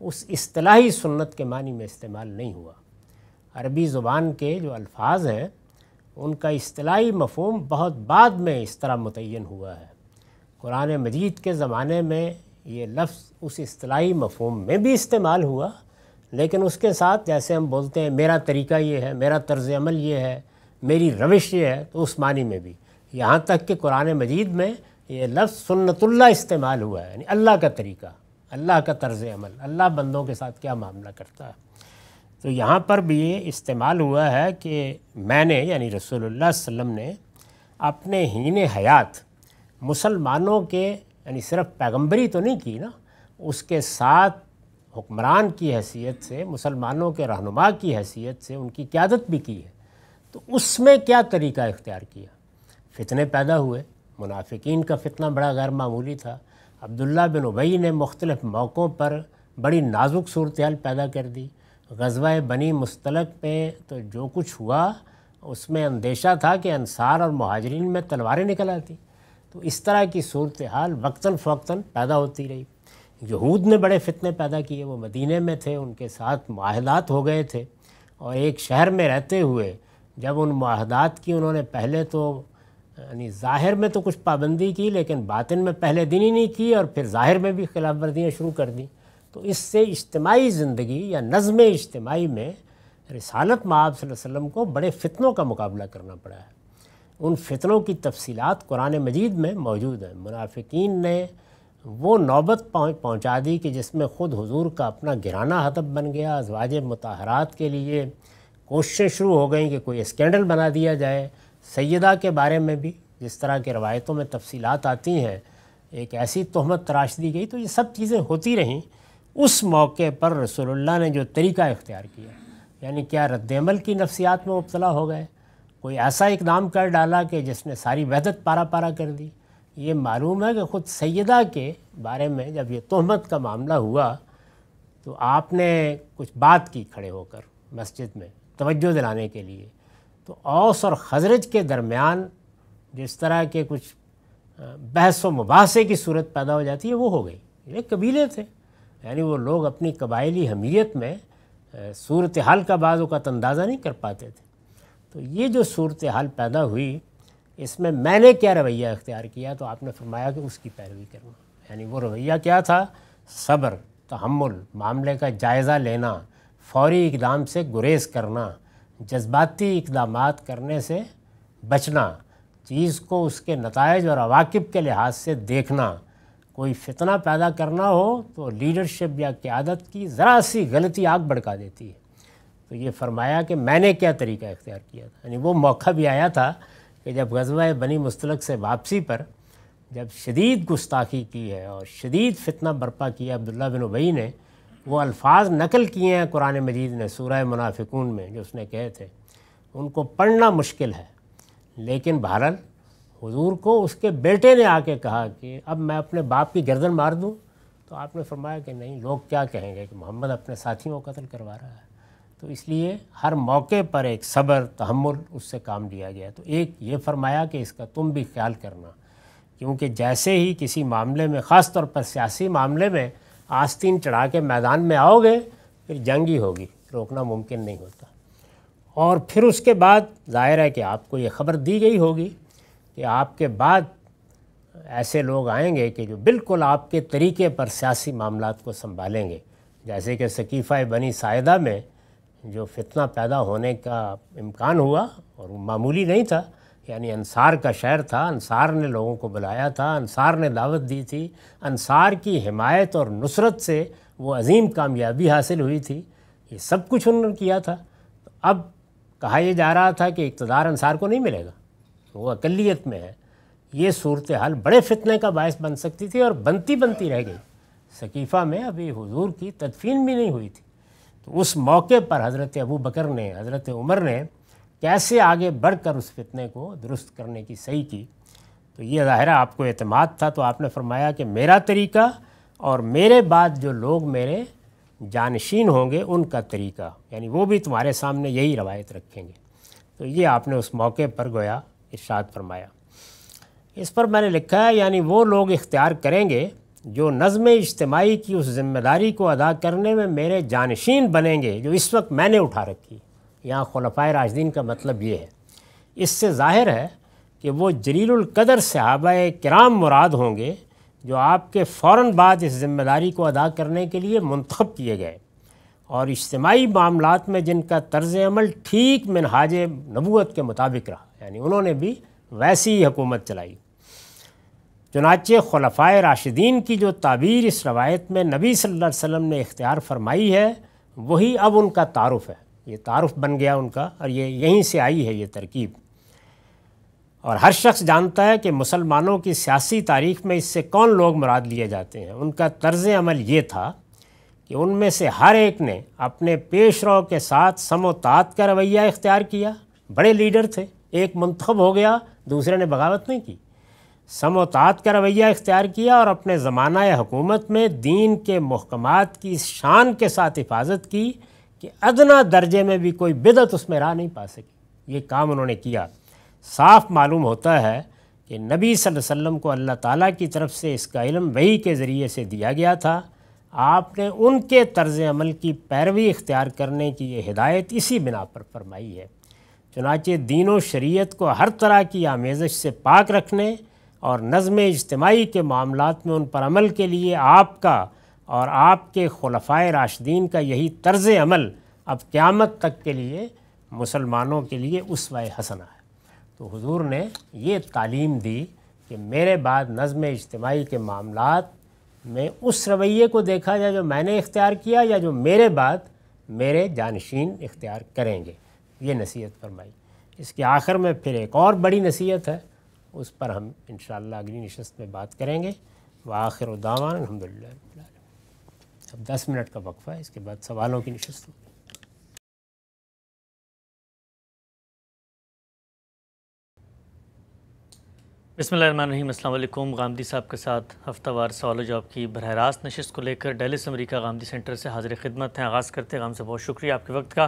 उस असलाही सुन्नत के मानी में इस्तेमाल नहीं हुआ अरबी ज़ुबान के जो अल्फाज हैं उनका असलाही मफहम बहुत बाद में इस तरह मुतन हुआ है कुरान मजीद के ज़माने में ये लफ्ज़ उस असलाही मफहम में भी इस्तेमाल हुआ लेकिन उसके साथ जैसे हम बोलते हैं मेरा तरीका ये है मेरा तर्ज अमल ये है मेरी रविश ये है तो उस्मानी में भी यहाँ तक कि कुरान मजीद में ये लफ्ज़ सुन्नतुल्ला इस्तेमाल हुआ है यानी अल्लाह का तरीका अल्लाह का तर्ज अमल अल्लाह बंदों के साथ क्या मामला करता है तो यहाँ पर भी ये इस्तेमाल हुआ है कि मैंने यानी रसोल्ला वसम ने अपने हीन हयात मुसलमानों के यानी सिर्फ पैगंबरी तो नहीं की ना उसके साथ हुक्मरान की हैसियत से मुसलमानों के रहनुमा की हैसियत से उनकी क्यादत भी की है तो उसमें क्या तरीका इख्तियार किया फितने पैदा हुए मुनाफिकीन का फितना बड़ा गैर मामूली था अब्दुल्ला बिन उबई ने मुख्तलिफ मौक़ों पर बड़ी नाजुक सूरत पैदा कर दी गजवा बनी मुस्तलक पे तो जो कुछ हुआ उसमें अंदेशा था कि अनसार और महाजरीन में तलवारें निकल आती तो इस तरह की सूरत हाल वक्ता फ़वता पैदा होती रही यहूद ने बड़े फितने पैदा किए वो मदीने में थे उनके साथ माहदात हो गए थे और एक शहर में रहते हुए जब उन माहदात की उन्होंने पहले तो यानी ज़ाहिर में तो कुछ पाबंदी की लेकिन बातिन में पहले दिन ही नहीं की और फिर ज़ाहिर में भी खिलाफ वर्जियाँ शुरू कर दी तो इससे इज्तमाही ज़िंदगी या नज़म इज्तमाही में रिसालत माब वसम को बड़े फ़ितनों का मुकाबला करना पड़ा है उन फितनों की तफसीत कुरान मजीद में मौजूद हैं मुनाफिकीन ने वो नौबत पहुँचा दी कि जिसमें ख़ुद हजूर का अपना घराना हदब बन गया अजवाज मतहरात के लिए कोशिशें शुरू हो गई कि कोई स्कैंडल बना दिया जाए सैदा के बारे में भी जिस तरह के रवायतों में तफसीलात आती हैं एक ऐसी तहमत तराश दी गई तो ये सब चीज़ें होती रहीं उस मौके पर रसोल्ला ने जो तरीका इख्तियार किया यानी क्या रद्दमल की नफसियात में मुबला हो गए कोई ऐसा इकदाम कर डाला कि जिसने सारी वहदत पारा पारा कर दी ये मालूम है कि ख़ुद सैदा के बारे में जब ये तहमत का मामला हुआ तो आपने कुछ बात की खड़े होकर मस्जिद में तवज्जो दिलाने के लिए तो औस और खजरज के दरमियान जिस तरह के कुछ बहस व मुबासे की सूरत पैदा हो जाती है वो हो गई ये कबीले थे यानी वो लोग अपनी कबायली हमीयत में सूरत हाल का बाज़ों का अंदाज़ा नहीं कर पाते थे तो ये जो सूरत हाल पैदा हुई इसमें मैंने क्या रवैया इख्तियार किया तो आपने फरमाया कि उसकी पैरवी करना यानी वो रवैया क्या था सब्र तहमुल मामले का जायज़ा लेना फौरी इकदाम से गुरेज करना जज्बाती इकदाम करने से बचना चीज़ को उसके नतज और अवाकब के लिहाज से देखना कोई फितना पैदा करना हो तो लीडरशिप या क्यादत की ज़रा सी गलती आग भड़का देती है तो ये फरमाया कि मैंने क्या तरीका इख्तियार किया था यानी वो मौका भी आया था कि जब गजवा बनी मुस्तलक से वापसी पर जब शदीद गुस्ताखी की है और शदीद फितना बर्पा किया अब्दुल्ला बिन उबई ने वो अल्फाज नकल किए हैं कुरान मजीद ने सूरह मुनाफिकून में जो उसने कहे थे उनको पढ़ना मुश्किल है लेकिन बहरहाल हुजूर को उसके बेटे ने आके कहा कि अब मैं अपने बाप की गर्दन मार दूं तो आपने फरमाया कि नहीं लोग क्या कहेंगे कि मोहम्मद अपने साथियों को कत्ल करवा रहा है तो इसलिए हर मौके पर एक सब्र तहमुल उससे काम लिया गया तो एक ये फरमाया कि इसका तुम भी ख्याल करना क्योंकि जैसे ही किसी मामले में ख़ास तौर पर सियासी मामले में आस्तीन चढ़ा के मैदान में आओगे फिर जंग ही होगी रोकना मुमकिन नहीं होता और फिर उसके बाद जाहिर है कि आपको ये खबर दी गई होगी कि आपके बाद ऐसे लोग आएंगे कि जो बिल्कुल आपके तरीके पर सियासी मामला को संभालेंगे जैसे कि सकीफ़ा बनी सायदा में जो फितना पैदा होने का इम्कान हुआ और वो मामूली नहीं था यानी अनसार का शहर था अनसार ने लोगों को बुलाया था अनसार ने दावत दी थी अनसार की हिमायत और नुसरत से वो अजीम कामयाबी हासिल हुई थी ये सब कुछ उन्होंने किया था तो अब कहा यह जा रहा था कि इकतदार अनसार को नहीं मिलेगा वो अकलीत में है ये सूरत हाल बड़े फितने का बायस बन सकती थी और बनती बनती रह गई सकीफ़ा में अभी हुजूर की तदफीन भी नहीं हुई थी तो उस मौके पर हज़रत अबू बकर ने हज़रत उमर ने कैसे आगे बढ़कर उस फितने को दुरुस्त करने की सही की तो ये ज़ाहिर आपको अतमाद था तो आपने फरमाया कि मेरा तरीका और मेरे बाद जो लोग मेरे जानशीन होंगे उनका तरीका यानी वो भी तुम्हारे सामने यही रवायत रखेंगे तो ये आपने उस मौके पर गोया इर्शाद फरमाया इस पर मैंने लिखा है यानी वो लोग इख्तियार करेंगे जो नज़म इज्तमाही की उस जिम्मेदारी को अदा करने में मेरे जानशीन बनेंगे जो इस वक्त मैंने उठा रखी यहाँ खलफा राजदीन का मतलब ये है इससे ज़ाहिर है कि वो जलीलकदर सहाबा कराम मुराद होंगे जो आपके फ़ौर बाद इस जिम्मेदारी को अदा करने के लिए मंतखब किए गए और इज्तमी मामलों में जिनका तर्ज अमल ठीक मनहाज नबूत के मुताबिक रहा यानी उन्होंने भी वैसी ही हुकूमत चलाई चुनाचे खलफा राशिदीन की जो ताबीर इस रवायत में नबी सल्लल्लाहु अलैहि वसल्लम ने इख्तियार फरमाई है वही अब उनका तारफ़ है ये तारफ़ बन गया उनका और ये यहीं से आई है ये तरकीब और हर शख्स जानता है कि मुसलमानों की सियासी तारीख में इससे कौन लोग मुराद लिए जाते हैं उनका तर्ज अमल ये था कि उनमें से हर एक ने अपने पेश रो के साथ समोतात का रवैया इख्तियार किया बड़े लीडर थे एक मंतब हो गया दूसरे ने बगावत नहीं की समोतात का रवैया इख्तियार किया और अपने ज़माना हुकूमत में दीन के महकमात की शान के साथ हिफाजत की कि अदना दर्जे में भी कोई बिदत उसमें रह नहीं पा सकी ये काम उन्होंने किया साफ मालूम होता है कि नबी वसल्लम को अल्लाह ताला की तरफ से इसका इलम वही के ज़रिए से दिया गया था आपने उनके तर्ज अमल की पैरवी इख्तियार करने की ये हिदायत इसी बिना पर फरमाई है चुनाचे दीन शरीयत को हर तरह की आमेजश से पाक रखने और नज़म इज्तमाही के मामलों में उन पर अमल के लिए आपका और आपके खलफ़ा राशदीन का यही तर्ज अमल अब क़्यामत तक के लिए मुसलमानों के लिए उसवाए हसना है तो हुजूर ने ये तालीम दी कि मेरे बाद नज़म इज्तमाही के मामला में उस रवैये को देखा जाए जो मैंने इख्तियार किया या जो मेरे बाद मेरे जानशीन इख्तियार करेंगे ये नसीहत फरमाई इसके आखिर में फिर एक और बड़ी नसीहत है उस पर हम इन अगली नशस्त में बात करेंगे व आखिर उदावान अलहमदिल्ला सब दस मिनट का वक्फा है इसके बाद सवालों की नशस्त होगी बसमीम अल्लाम साहब के साथ हफ्तावार सवाल जवाब की बरह रास्त नशस्त को लेकर डेलिस अमरीका गांधी सेंटर से हाजिर खिदमत हैं आगाज़ करते हैं गाम से बहुत शुक्रिया आपके वक्त का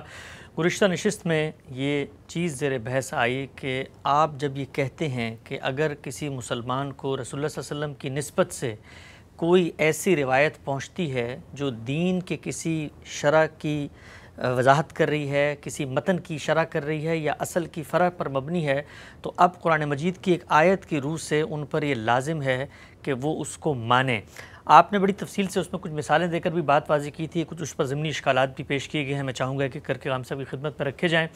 गुज्त नशस्त में ये चीज़ ज़र बहस आई कि आप जब ये कहते हैं कि अगर किसी मुसलमान को रसोल्ला वसम की नस्बत से कोई ऐसी रिवायत पहुंचती है जो दीन के किसी शरा की वजाहत कर रही है किसी मतन की शरह कर रही है या असल की फ़रह पर मबनी है तो अब कुरान मजीद की एक आयत की रूह से उन पर यह लाजिम है कि वो उसको माने आपने बड़ी तफसील से उसमें कुछ मिसालें देकर भी बात वाजी की थी कुछ उस पर ज़मनी इश्काल भी पेश किए गए हैं मैं चाहूँगा कि करके आम सब की खिदमत में रखे जाएँ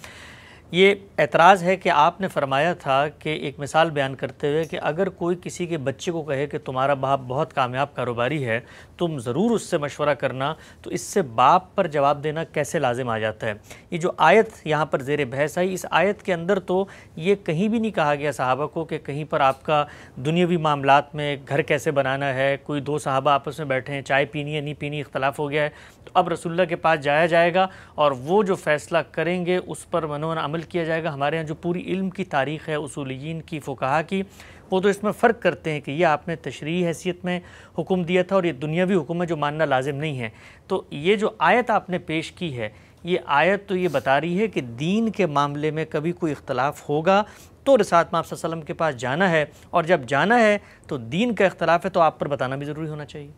ये एतराज़ है कि आपने फरमाया था कि एक मिसाल बयान करते हुए कि अगर कोई किसी के बच्चे को कहे कि तुम्हारा बाप बहुत कामयाब कारोबारी है तुम ज़रूर उससे मशवरा करना तो इससे बाप पर जवाब देना कैसे लाजिम आ जाता है ये जो आयत यहाँ पर जेर बहस आई इस आयत के अंदर तो ये कहीं भी नहीं कहा गया साहबा को कि कहीं पर आपका दुनियावी मामला में घर कैसे बनाना है कोई दो साहबा आपस में बैठे हैं चाय पीनी है नहीं पीनी इख्तलाफ हो गया है तो अब रसुल्ला के पास जाया जाएगा और वो जो फ़ैसला करेंगे उस पर मनोन अमल शामिल किया जाएगा हमारे यहाँ जो पूरी इल्म की तारीख़ है उसूलिन की फ़ुकाहा की वो तो इसमें फ़र्क करते हैं कि ये आपने तशरी हैसियत में हुक्म दिया था और ये दुनियावी हुक्म है जो मानना लाजिम नहीं है तो ये जो आयत आपने पेश की है ये आयत तो ये बता रही है कि दीन के मामले में कभी कोई इख्तलाफ होगा तो रसात में वसलम के पास जाना है और जब जाना है तो दीन का इख्तलाफ है तो आप पर बताना भी ज़रूरी होना चाहिए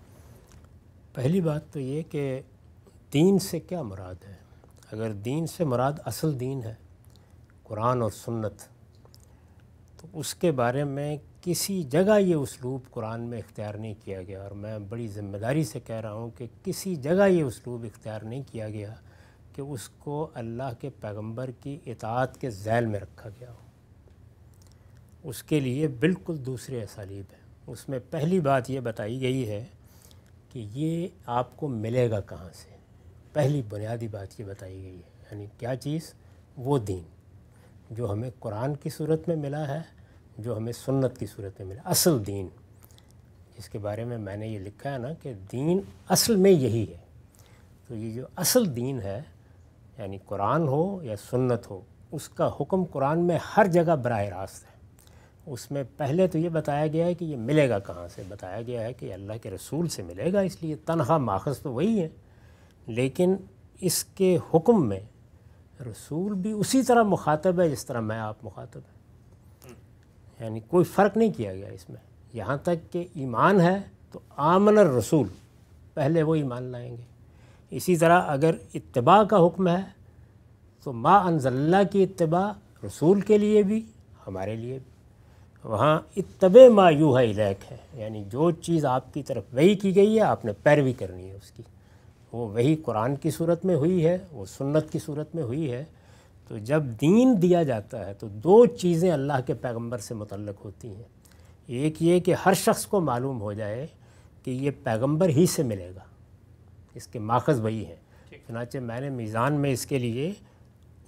पहली बात तो ये कि दीन से क्या मुराद है अगर दीन से मुराद असल दीन है कुरान और सुन्नत तो उसके बारे में किसी जगह ये उसलूब कुरान में इख्तियार नहीं किया गया और मैं बड़ी ज़िम्मेदारी से कह रहा हूँ कि किसी जगह ये उसलूब इख्तियार नहीं किया गया कि उसको अल्लाह के पैगंबर की इतात के जैल में रखा गया हो उसके लिए बिल्कुल दूसरे असालीब हैं उसमें पहली बात ये बताई गई है कि ये आपको मिलेगा कहाँ से पहली बुनियादी बात ये बताई गई है यानी क्या चीज़ वो दीन जो हमें कुरान की सूरत में मिला है जो हमें सुन्नत की सूरत में मिला असल दीन इसके बारे में मैंने ये लिखा है ना कि दीन असल में यही है तो ये जो असल दीन है यानी कुरान हो या सुन्नत हो उसका हुक्म कुरान में हर जगह बरह रास्त है उसमें पहले तो ये बताया गया है कि ये मिलेगा कहाँ से बताया गया है कि अल्लाह के रसूल से मिलेगा इसलिए तनहा माखज तो वही है लेकिन इसके हुक्म में रसूल भी उसी तरह मुखातब है जिस तरह मैं आप मुखातब हैं यानी कोई फ़र्क नहीं किया गया इसमें यहाँ तक कि ईमान है तो आमन रसूल पहले वो ईमान लाएंगे इसी तरह अगर इतबा का हुक्म है तो माँ अनजल्ला की इतबा रसूल के लिए भी हमारे लिए भी वहाँ इतब मायूह इलैक है यानी जो चीज़ आपकी तरफ वही की गई है आपने पैरवी करनी है उसकी वो वही कुरान की सूरत में हुई है वो सुन्नत की सूरत में हुई है तो जब दीन दिया जाता है तो दो चीज़ें अल्लाह के पैगंबर से मुतलक होती हैं एक ये कि हर शख्स को मालूम हो जाए कि ये पैगंबर ही से मिलेगा इसके माखज़ वही हैं चनाचे मैंने मीज़ान में इसके लिए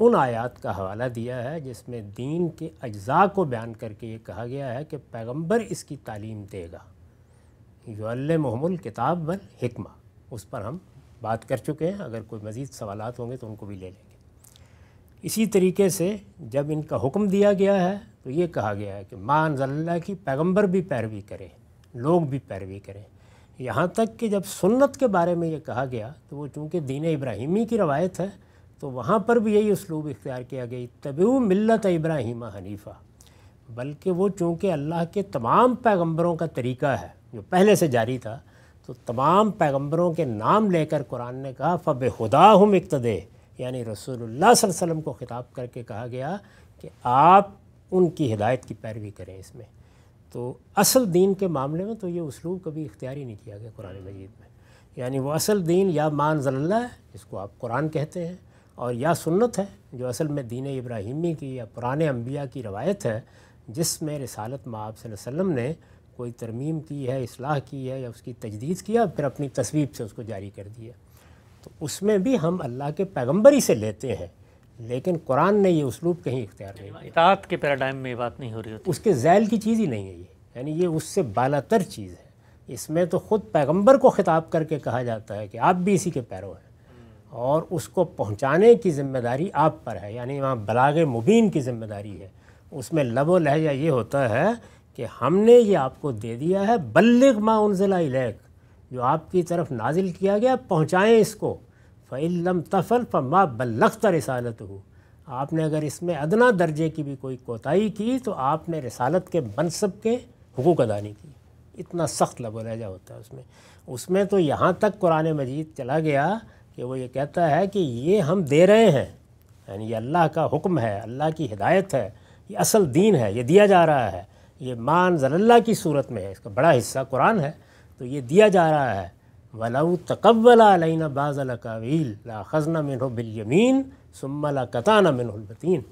उन आयात का हवाला दिया है जिसमें दीन के अज्जा को बयान करके ये कहा गया है कि पैगंबर इसकी तालीम देगा योल्ल महमुल किताब बल हिकमा उस पर हम बात कर चुके हैं अगर कोई मज़ीद सवाल होंगे तो उनको भी ले लेंगे इसी तरीके से जब इनका हुक्म दिया गया है तो ये कहा गया है कि माँ जल्ला की पैगंबर भी पैरवी करें लोग भी पैरवी करें यहाँ तक कि जब सुन्नत के बारे में ये कहा गया तो वो चूँकि दीन इब्राहिमी की रवायत है तो वहाँ पर भी यही उसलूब इख्तियार किया गया तबी मिलत इब्राहिम हनीफ़ा बल्कि वो चूँकि अल्लाह के तमाम पैगम्बरों का तरीका है जो पहले से जारी था तो तमाम पैगम्बरों के नाम लेकर कुरान ने कहा फ़ब खुदा हम इकतदे यानी रसूल वसल्लम को ख़िताब करके कहा गया कि आप उनकी हिदायत की पैरवी करें इसमें तो असल दीन के मामले में तो ये उसलूब कभी इख्तियार ही नहीं किया गया कुरान मजीद में यानी वो असल दीन या मान जल्ला है जिसको आप कुरान कहते हैं और या सुन्नत है जो असल में दीन इब्राहिमी की या पुराने अम्बिया की रवायत है जिसमें रसालत माँ आप ने कोई तरमीम की है असलाह की है या उसकी तजदीद किया फिर अपनी तस्वीर से उसको जारी कर दिया तो उसमें भी हम अल्लाह के पैगम्बरी से लेते हैं लेकिन कुरान ने ये उसलूब कहीं इख्तियार नहीं किया के पैराडाइम में बात नहीं हो रही होती उसके जैल की चीज़ ही नहीं है ये यानी ये उससे बालातर चीज़ है इसमें तो ख़ुद पैगम्बर को ख़िताब करके कहा जाता है कि आप भी इसी के पैरों हैं और उसको पहुंचाने की जिम्मेदारी आप पर है यानी वहाँ बलाग मुबीन की जिम्मेदारी है उसमें लबो लहजा ये होता है कि हमने ये आपको दे दिया है बल्लिग माँ उनजिला इलेक जो आपकी तरफ नाजिल किया गया पहुँचाएँ इसको फ़ैलम तफल फमा बल्लखता रसालत हो आपने अगर इसमें अदना दर्जे की भी कोई कोताही की तो आपने रसालत के मनसब के हकूक अदा नहीं किए इतना सख्त लबो लहजा होता है उसमें उसमें तो यहाँ तक कुरान मजीद चला गया कि वो ये कहता है कि ये हम दे रहे हैं यानी ये अल्लाह का हुक्म है अल्लाह की हिदायत है ये असल दीन है ये दिया जा रहा है ये मान जल्ला की सूरत में है इसका बड़ा हिस्सा कुरान है तो ये दिया जा रहा है वलाऊ तकवलाना ला खजना मिन बिलयमीन सुम्मला कताना मिनबतीन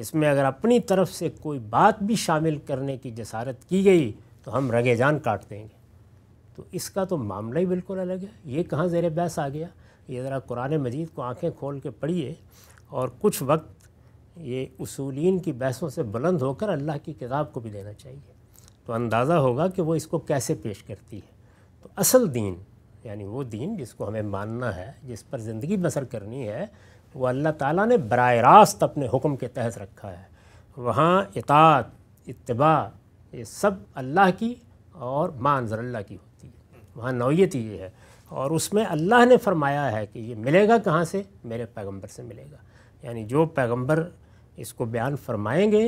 इसमें अगर अपनी तरफ से कोई बात भी शामिल करने की जसारत की गई तो हम रगे जान काट देंगे तो इसका तो मामला ही बिल्कुल अलग है ये कहाँ ज़ेर बहस आ गया ये ज़रा कुरान मजीद को आंखें खोल के पढ़िए और कुछ वक्त ये उसूलिन की बहसों से बुलंद होकर अल्लाह की किताब को भी देना चाहिए तो अंदाज़ा होगा कि वो इसको कैसे पेश करती है तो असल दीन यानी वो दीन जिसको हमें मानना है जिस पर ज़िंदगी बसर करनी है वो अल्लाह ताला ने बर रास्त अपने हुक्म के तहत रखा है वहाँ इतात इतबा ये सब अल्लाह की और मानजर अल्लाह की होती है वहाँ नौीयत ये है और उसमें अल्लाह ने फरमाया है कि ये मिलेगा कहाँ से मेरे पैगंबर से मिलेगा यानी जो पैगंबर इसको बयान फरमाएंगे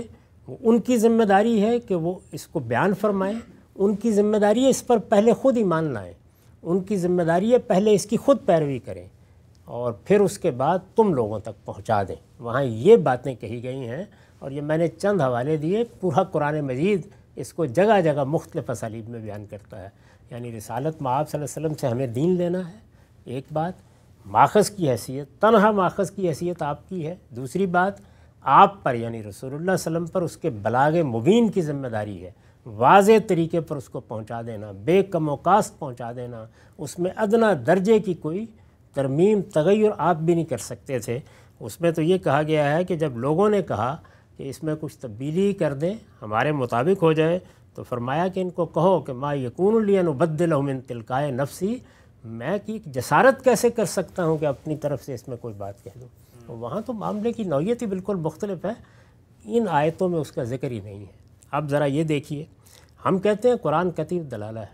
उनकी ज़िम्मेदारी है कि वो इसको बयान फरमाएं उनकी ज़िम्मेदारी है इस पर पहले ख़ुद ईमान लाएँ उनकी ज़िम्मेदारी है पहले इसकी ख़ुद पैरवी करें और फिर उसके बाद तुम लोगों तक पहुंचा दें वहाँ ये बातें कही गई हैं और ये मैंने चंद हवाले दिए पूरा कुरान मजीद इसको जगह जगह मुख्तलिफ असालीब में बयान करता है यानी रिसालत माब वसल्लम से हमें दीन लेना है एक बात माखज़ की हैसियत तनहा माखज़ की हैसियत आपकी है दूसरी बात आप पर यानी रसूलुल्लाह वसम पर उसके बलाग मुबीन की जिम्मेदारी है वाज तरीके पर उसको पहुंचा देना बेकमोकास्त पहुंचा देना उसमें अदना दर्जे की कोई तरमीम तगैर आप भी नहीं कर सकते थे उसमें तो ये कहा गया है कि जब लोगों ने कहा कि इसमें कुछ तब्दीली कर दें हमारे मुताबिक हो जाए तो फरमाया कि इनको कहो कि माँ यकून लियनबद्दलमिन तिलकाय नफसी मैं कि जसारत कैसे कर सकता हूँ कि अपनी तरफ से इसमें कोई बात कह दूँ तो वहाँ तो मामले की नौीयत ही बिल्कुल मुख्तलिफ है इन आयतों में उसका जिक्र ही नहीं है आप ज़रा ये देखिए हम कहते हैं कुरान कतीब दलाला है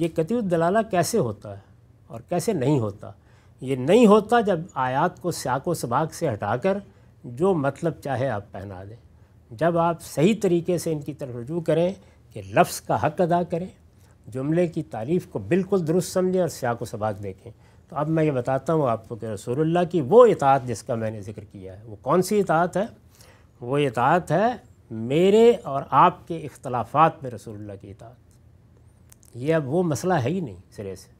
ये कतीब दलाला कैसे होता है और कैसे नहीं होता ये नहीं होता जब आयात को स्याको सबाक से हटाकर जो मतलब चाहे आप पहना दें जब आप सही तरीके से इनकी तरफ रजू करें कि लफ्स का हक अदा करें जुमले की तारीफ़ को बिल्कुल दुरुस्त समझें और स्याको सबाक देखें तो अब मैं ये बताता हूँ आपको कि रसोल्ला की वो इतात जिसका मैंने ज़िक्र किया है वो कौन सी इतात है वो इतात है मेरे और आपके इख्तलाफात में रसोल्ला की इतात ये अब वो मसला है ही नहीं सिरे से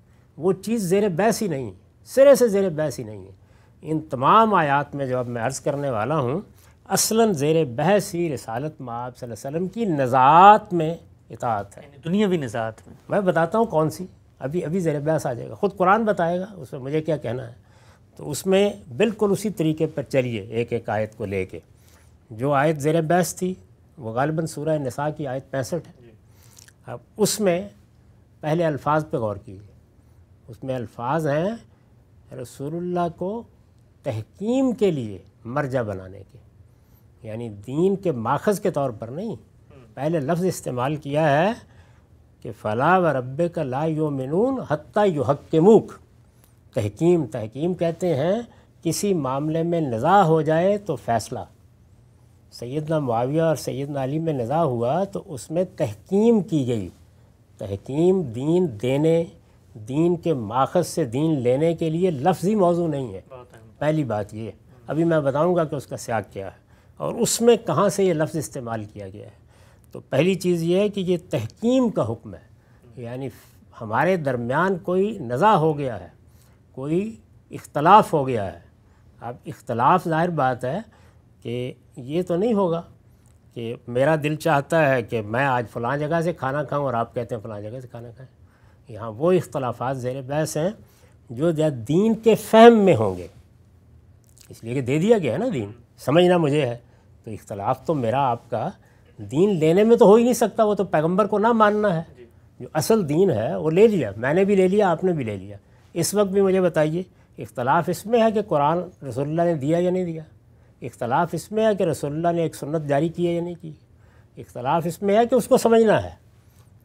वो चीज़ ज़ेर बहस ही नहीं है सिरे से ज़ेर बहस ही नहीं है इन तमाम आयात में जो अब मैं अर्ज़ करने वाला हूँ असला ज़ेर बहस ही रसालत माब आप की नज़ात में इतात है दुनियावी नज़ात में मैं बताता हूँ कौन सी अभी अभी ज़र बहस आ जाएगा ख़ुद कुरान बताएगा उसमें मुझे क्या कहना है तो उसमें बिल्कुल उसी तरीके पर चलिए एक एक आयत को ले कर जो आयत ज़र बहस थी वो गालबा सूरह नसा की आयत पैंसठ है अब उसमें पहले अल्फाज पे गौर कीजिए उसमें अल्फाज हैं रसूलुल्लाह को तहकीम के लिए मर्जा बनाने के यानी दीन के माखज़ के तौर पर नहीं पहले लफ्ज़ इस्तेमाल किया है कि फ़ला व रब का ला यो मिनून हती यो हक के मुख तहकीम तहकीम कहते हैं किसी मामले में नज़ा हो जाए तो फ़ैसला सैदना माविया और सैदना अली में नज़ा हुआ तो उसमें तहकीम की गई तहकीम दीन देने दीन के माखज से दीन लेने के लिए लफ्ज़ी मौजू नहीं है पहली बात ये अभी मैं बताऊँगा कि उसका स्याग क्या है और उसमें कहाँ से ये लफ्ज़ इस्तेमाल किया गया है तो पहली चीज़ ये है कि ये तहकीम का हुक्म है यानी हमारे दरमियान कोई नज़ा हो गया है कोई इख्तलाफ हो गया है अब इख्तलाफ ज़ाहिर बात है कि ये तो नहीं होगा कि मेरा दिल चाहता है कि मैं आज फ़लाँ जगह से खाना खाऊं और आप कहते हैं फ़लाँ जगह से खाना खाएं यहाँ वो इख्तलाफात जेर बहस हैं जो दीन के फहम में होंगे इसलिए कि दे दिया गया है ना दीन समझना मुझे है तो इख्तलाफ तो मेरा आपका दीन लेने में तो हो ही नहीं सकता वो तो पैगंबर को ना मानना है जो असल दीन है वो ले लिया मैंने भी ले लिया आपने भी ले लिया इस वक्त भी मुझे बताइए इख्तलाफ इसमें है कि कुरान रसोल्ला ने दिया या नहीं दिया इख्तलाफ इसमें है कि रसोल्ला ने एक सुन्नत जारी की है या नहीं की इख्तलाफ इसमें है कि उसको समझना है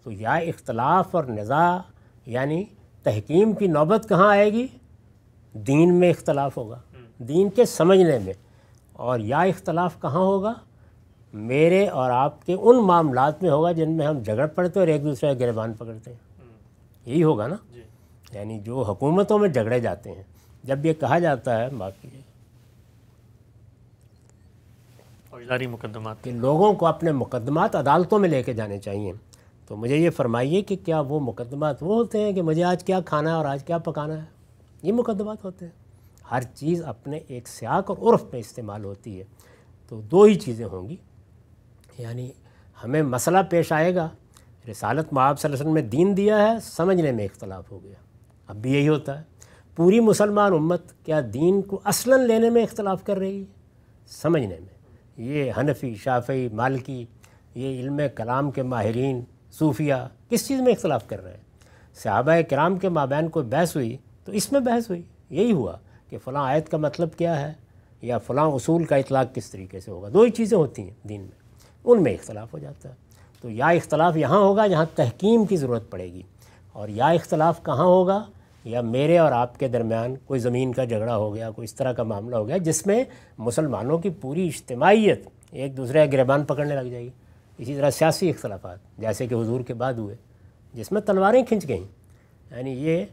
तो या इख्तलाफ और नज़ा यानी तहकीम की नौबत कहाँ आएगी दीन में इख्तलाफ होगा हम्म। दीन के समझने में और या इख्तलाफ कहाँ होगा मेरे और आपके उन मामला में होगा जिनमें हम झगड़ पड़ते और एक दूसरे का गिरबान पकड़ते हैं हम्म। यही होगा ना यानी जो हुकूमतों में झगड़े जाते हैं जब ये कहा जाता है माफ़ कीजिए फौजदारी मुकदमात कि लोगों को अपने मुकदमात अदालतों में लेके जाने चाहिए तो मुझे ये फरमाइए कि क्या वो मुकदमात वो होते हैं कि मुझे आज क्या खाना है और आज क्या पकाना है ये मुकदमात होते हैं हर चीज़ अपने एक स्याक और उर्फ में इस्तेमाल होती है तो दो ही चीज़ें होंगी यानी हमें मसला पेश आएगा रिसालत में आप वसल्लम दीन दिया है समझने में इख्तलाफ हो गया अब भी यही होता है पूरी मुसलमान उम्मत क्या दीन को असलन लेने में इख्तलाफ कर रही है समझने में ये हनफी शाफी मालकी ये इल्म कलाम के माहरीन सूफिया किस चीज़ में इख्तलाफ कर रहे हैं सहाबा कराम के माबैन को बहस हुई तो इसमें बहस हुई यही हुआ कि फ़लाँ आयत का मतलब क्या है या फ़लाँ असूल का इतलाक़ किस तरीके से होगा दो ही चीज़ें होती हैं दीन में उनमें इख्तलाफ हो जाता है तो या इख्तलाफ यहाँ होगा जहाँ तहकीम की ज़रूरत पड़ेगी और या इख्तलाफ कहाँ होगा या मेरे और आपके दरमियान कोई ज़मीन का झगड़ा हो गया कोई इस तरह का मामला हो गया जिसमें मुसलमानों की पूरी इज्तमाहीत एक दूसरे का गिरबान पकड़ने लग जाएगी इसी तरह सियासी इख्तलाफात जैसे कि हजूर के बाद हुए जिसमें तलवारें खिंच गईं यानी ये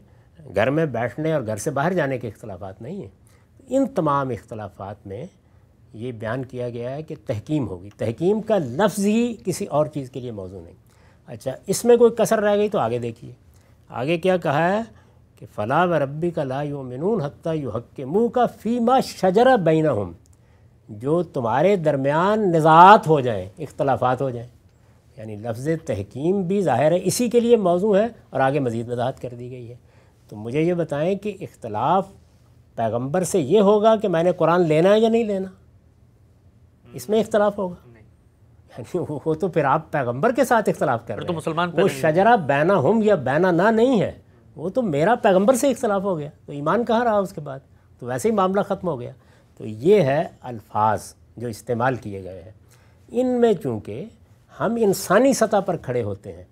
घर में बैठने और घर से बाहर जाने के इख्तलाफात नहीं हैं इन तमाम इख्तलाफात में ये बयान किया गया है कि तहकीम होगी तहकीम का लफ्ज़ ही किसी और चीज़ के लिए मौजू नहीं अच्छा इसमें कोई कसर रह गई तो आगे देखिए आगे क्या कहा है कि फ़लाह व रबी का ला यो मिनून यू हक के मुँह का फ़ीमा शजरा बैना हम जो तुम्हारे दरमियान नज़ात हो जाएँ इख्तलाफात हो जाएँ यानी लफ्ज़ तहकीम भी ज़ाहिर है इसी के लिए मौजू है और आगे मज़ीद वजाहत कर दी गई है तो मुझे ये बताएं कि इख्तलाफ पैगम्बर से ये होगा कि मैंने कुरान लेना है या नहीं लेना इसमें इख्तलाफ होगा यानी वो तो फिर आप पैगम्बर के साथ इख्तलाफ कर रहे तो मुसलमान वो शजरा बैना हम या बैना ना नहीं है वो तो मेरा पैगम्बर से इख्तलाफ हो गया तो ईमान कहाँ रहा उसके बाद तो वैसे ही मामला ख़त्म हो गया तो ये है अल्फाज जो इस्तेमाल किए गए हैं इनमें चूँकि हम इंसानी सतह पर खड़े होते हैं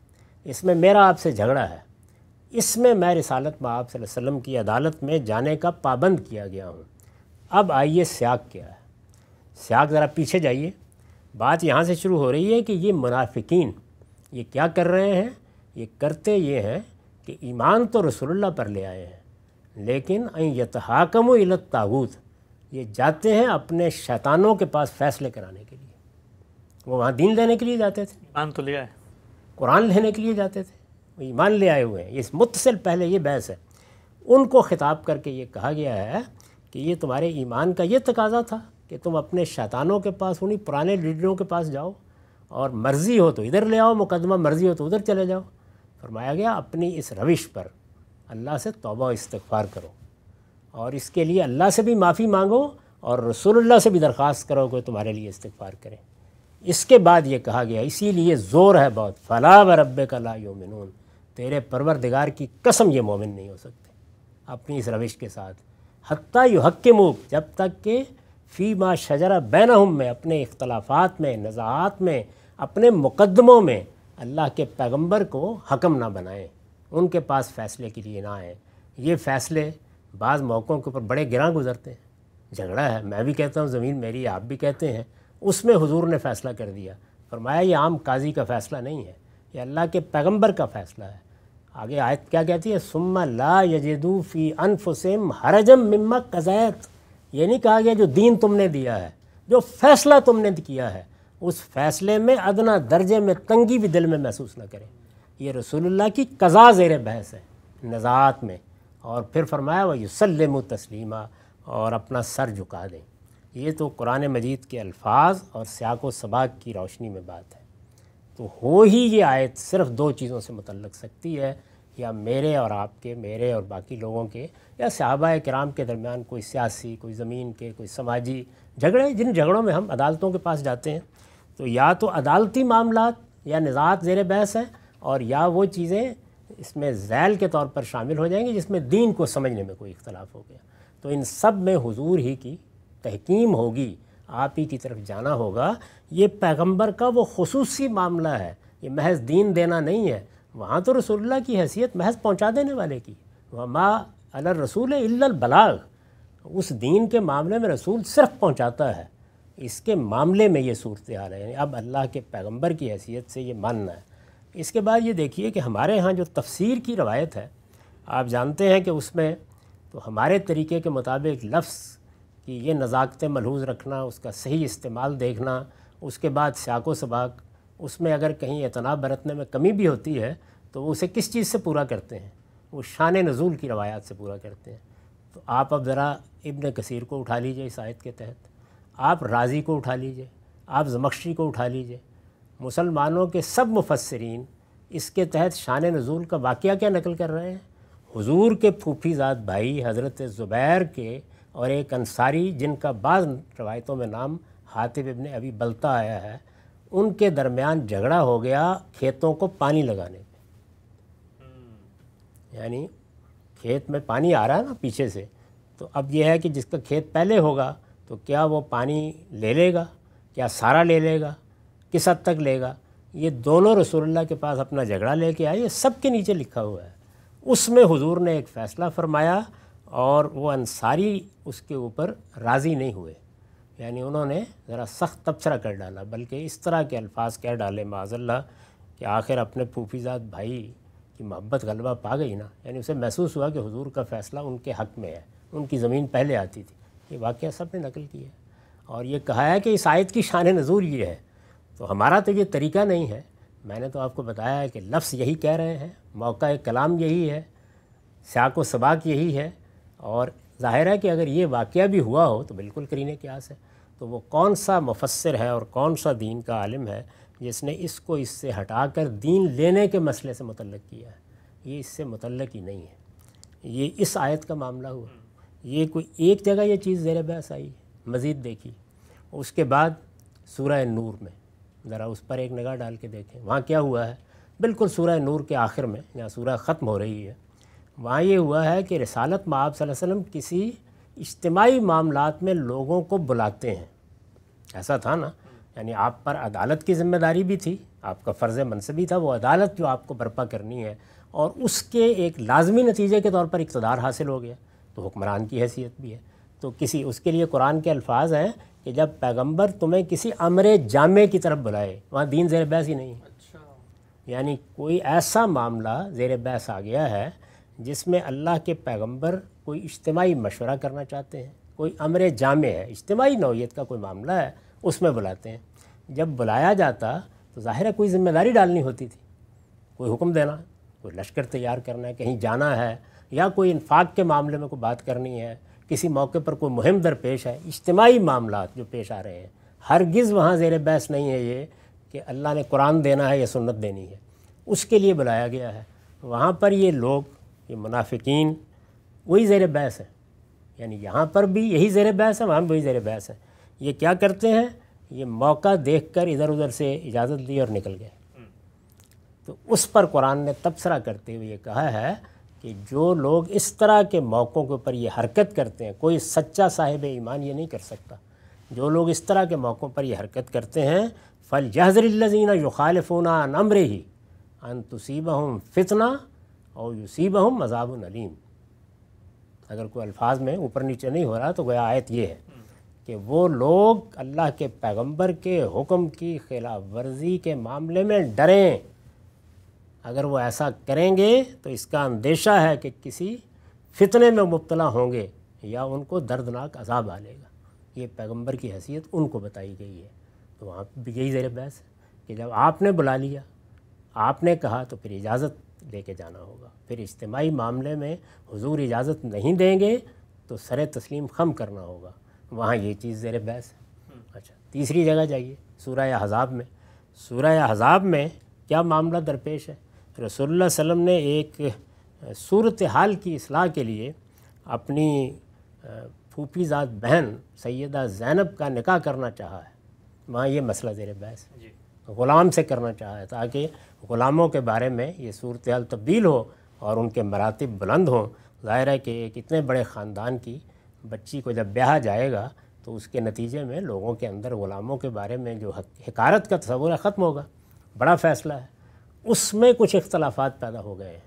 इसमें मेरा आपसे झगड़ा है इसमें मैं रिसालत में आप की अदालत में जाने का पाबंद किया गया हूँ अब आइए स्याग क्या है सियाक ज़रा पीछे जाइए बात यहाँ से शुरू हो रही है कि ये मुनाफिकीन ये क्या कर रहे हैं ये करते ये हैं कि ईमान तो रसोल्ला पर ले आए हैं लेकिन यतहाकम इलत ताबूत ये जाते हैं अपने शैतानों के पास फैसले कराने के लिए वो वहाँ दीन लेने के लिए जाते थे ईमान तो ले आए कुरान लेने के लिए जाते थे वो ईमान ले आए हुए हैं इस मुतसिल पहले ये बहस है उनको ख़िताब करके ये कहा गया है कि ये तुम्हारे ईमान का ये तकाजा था कि तुम अपने शैतानों के पास उन्हीं पुराने लीडरों के पास जाओ और मर्ज़ी हो तो इधर ले आओ मुकदमा मर्ज़ी हो तो उधर चले जाओ फरमाया गया अपनी इस रविश पर अल्लाह से तोबा इस्तफार करो और इसके लिए अल्लाह से भी माफ़ी मांगो और रसूलुल्लाह से भी दरख्वास्त करो कि तुम्हारे लिए इस्तफार करें इसके बाद ये कहा गया इसीलिए ज़ोर है बहुत फला व रब का ला तेरे परवरदिगार की कसम ये मोमिन नहीं हो सकते अपनी इस रविश के साथ हती यु हक के मुँह जब तक के फ़ी मा शजरा बैन में अपने इख्तलाफात में नज़ात में अपने मुकदमों में अल्लाह के पैगंबर को हकम ना बनाएं उनके पास फ़ैसले के लिए ना आए ये फ़ैसले बाज़ मौक़ों के ऊपर बड़े गिरा गुजरते हैं झगड़ा है मैं भी कहता हूँ ज़मीन मेरी आप भी कहते हैं उसमें हुजूर ने फ़ैसला कर दिया फरमाया ये आम काजी का फ़ैसला नहीं है ये अल्लाह के पैगम्बर का फ़ैसला है आगे आयत क्या कहती है सुम्मा ला यजदू फ़ी अनफुसम हरजम मम्मा कज़ैत ये नहीं कहा गया जो दीन तुमने दिया है जो फैसला तुमने किया है उस फैसले में अदना दर्जे में तंगी भी दिल में महसूस ना करें ये रसूलुल्लाह की कज़ा ज़ेर बहस है नज़ात में और फिर फरमाया वह युसलम तस्लीमा और अपना सर झुका दें ये तो कुरान मजीद के अल्फाज और सियाक सबाक की रोशनी में बात है तो हो ही ये आयत सिर्फ दो चीज़ों से मुतल सकती है या मेरे और आपके मेरे और बाकी लोगों के या सहाबा कराम के दरमियान कोई सियासी कोई ज़मीन के कोई समाजी झगड़े जिन झगड़ों में हम अदालतों के पास जाते हैं तो या तो अदालती मामला या निज़ात जेर बहस हैं और या वो चीज़ें इसमें जैल के तौर पर शामिल हो जाएंगी जिसमें दीन को समझने में कोई इख्तलाफ हो गया तो इन सब में हुजूर ही की तहकीम होगी आप ही की तरफ जाना होगा ये पैगंबर का वो खसूसी मामला है ये महज दीन देना नहीं है वहाँ तो रसोल्ला की हैसियत महज पहुँचा देने वाले की वमा अल रसूल बलाग उस दीन के मामले में रसूल सिर्फ पहुँचाता है इसके मामले में ये सूरत हाल है यानी अब अल्लाह के पैगम्बर की हैसियत से ये मानना है इसके बाद ये देखिए कि हमारे यहाँ जो तफसीर की रवायत है आप जानते हैं कि उसमें तो हमारे तरीके के मुताबिक लफ्ज़ की ये नज़ाकतें मलहूज रखना उसका सही इस्तेमाल देखना उसके बाद शाको सबाक उसमें अगर कहीं इतना बरतने में कमी भी होती है तो वो उसे किस चीज़ से पूरा करते हैं वो शान नज़ूल की रवायात से पूरा करते हैं तो आप अब ज़रा इब्न कसीर को उठा लीजिए इस आयत के तहत आप राज़ी को उठा लीजिए आप जमक्शी को उठा लीजिए मुसलमानों के सब मुफसरीन इसके तहत शान नज़ूल का वाक़ क्या नकल कर रहे हैं हुजूर के फूफी ज़ात भाई हज़रत ज़ुबैर के और एक अंसारी जिनका बाद रवायतों में नाम हातिब इबन अभी बलता आया है उनके दरमियान झगड़ा हो गया खेतों को पानी लगाने पे यानी खेत में पानी आ रहा है ना पीछे से तो अब यह है कि जिसका खेत पहले होगा तो क्या वो पानी ले लेगा क्या सारा ले लेगा किस हद तक लेगा ये दोनों रसूलुल्लाह के पास अपना झगड़ा लेके आए ये सब के नीचे लिखा हुआ है उसमें हुजूर ने एक फ़ैसला फरमाया और वो अंसारी उसके ऊपर राज़ी नहीं हुए यानी उन्होंने ज़रा सख्त तबसरा कर डाला बल्कि इस तरह के अल्फाज कह डाले माजल्ला कि आखिर अपने फूफीजात भाई की मोहब्बत गलबा पा गई ना यानी उसे महसूस हुआ कि हुजूर का फ़ैसला उनके हक़ में है उनकी ज़मीन पहले आती थी ये वाक़ सब ने नकल किया है और ये कहा है कि इस आयत की शान नज़ूर ये है तो हमारा तो ये तरीका नहीं है मैंने तो आपको बताया है कि लफ्स यही कह रहे हैं मौका कलाम यही है स्याक व सबाक यही है और ज़ाहिर है कि अगर ये वाक़ भी हुआ हो तो बिल्कुल करीने के आस है तो वो कौन सा मुफसर है और कौन सा दीन का आलम है जिसने इसको इससे हटा कर दीन लेने के मसले से मुतल किया है ये इससे मुतल ही नहीं है ये इस आयत का मामला हुआ ये कोई एक जगह ये चीज़ ज़ेर बहस आई मज़ीद देखी उसके बाद सूर नूर में ज़रा उस पर एक नगाह डाल के देखें वहाँ क्या हुआ है बिल्कुल सूर नूर के आखिर में जहाँ सूर ख़त्म हो रही है वहाँ ये हुआ है कि रसालत में आप किसी इज्तमाही मामला में लोगों को बुलाते हैं ऐसा था ना यानी आप पर अदालत की जिम्मेदारी भी थी आपका फ़र्ज़ मनसबी था वो अदालत जो आपको बर्पा करनी है और उसके एक लाजमी नतीजे के तौर पर इकतदार हासिल हो गया तो हुक्मरान की हैसियत भी है तो किसी उसके लिए कुरान के अल्फाज हैं कि जब पैगंबर तुम्हें किसी अमर जामे की तरफ बुलाए वहाँ दीन जेर बहस ही नहीं अच्छा यानी कोई ऐसा मामला जेर बहस आ गया है जिसमें अल्लाह के पैगंबर कोई इज्तमाही मशवरा करना चाहते हैं कोई अमर जाम है इज्तमाही नौीयत का कोई मामला है उसमें बुलाते हैं जब बुलाया जाता तो ज़ाहिर है कोई ज़िम्मेदारी डालनी होती थी कोई हुक्म देना कोई लश्कर तैयार करना है कहीं जाना है या कोई इन्फाक के मामले में कोई बात करनी है किसी मौके पर कोई मुहिम दरपेश है इज्तमाही मामला जो पेश आ रहे हैं हरगिज़ वहाँ जेर बहस नहीं है ये कि अल्लाह ने कुरान देना है या सुन्नत देनी है उसके लिए बुलाया गया है वहाँ पर ये लोग ये मुनाफिकीन वही ज़ेर बहस है यानी यहाँ पर भी यही ज़ेर बहस है वहाँ वही ज़ेर बहस है ये क्या करते हैं ये मौका देख कर इधर उधर से इजाज़त दी और निकल गए तो उस पर कुरान ने तबसरा करते हुए ये कहा है कि जो लोग इस तरह के मौक़ों के ऊपर ये हरकत करते हैं कोई सच्चा साहिब ईमान ये नहीं कर सकता जो लोग इस तरह के मौक़ों पर ये हरकत करते हैं फ़ल जहजरजीना युखालफूना नम्र ही अन तुसीबा हम फितना और यूसीब हम मजाब नलीम अगर कोई अल्फाज में ऊपर नीचे नहीं हो रहा तो गया आयत ये है कि वो लोग अल्लाह के पैगंबर के हुक्म की खिलाफ वर्जी के मामले में डरें अगर वो ऐसा करेंगे तो इसका अंदेशा है कि किसी फितने में मुबतला होंगे या उनको दर्दनाक अजाब आलेगा ये पैगंबर की हैसियत उनको बताई गई है तो वहाँ भी यही ज़ेर बहस है कि जब आपने बुला लिया आपने कहा तो फिर इजाज़त लेके जाना होगा फिर इज्तमाही मामले में हुजूर इजाज़त नहीं देंगे तो सर तस्लीम खम करना होगा वहाँ ये चीज़ ज़ेर बहस है हम्म। अच्छा तीसरी जगह जाइए सूर्य हज़ाब में सूर्य हज़ाब में क्या मामला दरपेश है रसोल्ला वसम ने एक सूरत हाल की असलाह के लिए अपनी फूफीजात बहन सैदा जैनब का निकाह करना चाहा है वहाँ ये मसला ज़ेर बहस है ग़ुलाम से करना चाहा है ताकि ग़ुलामों के बारे में ये सूरत हाल तब्दील हो और उनके मरातब बुलंद हों ज़ाहिर है कि एक इतने बड़े ख़ानदान की बच्ची को जब ब्याह जाएगा तो उसके नतीजे में लोगों के अंदर ग़ुलामों के बारे में जो हकारत का तस्वुर है ख़त्म होगा बड़ा फ़ैसला है उसमें कुछ इख्तलाफात पैदा हो गए हैं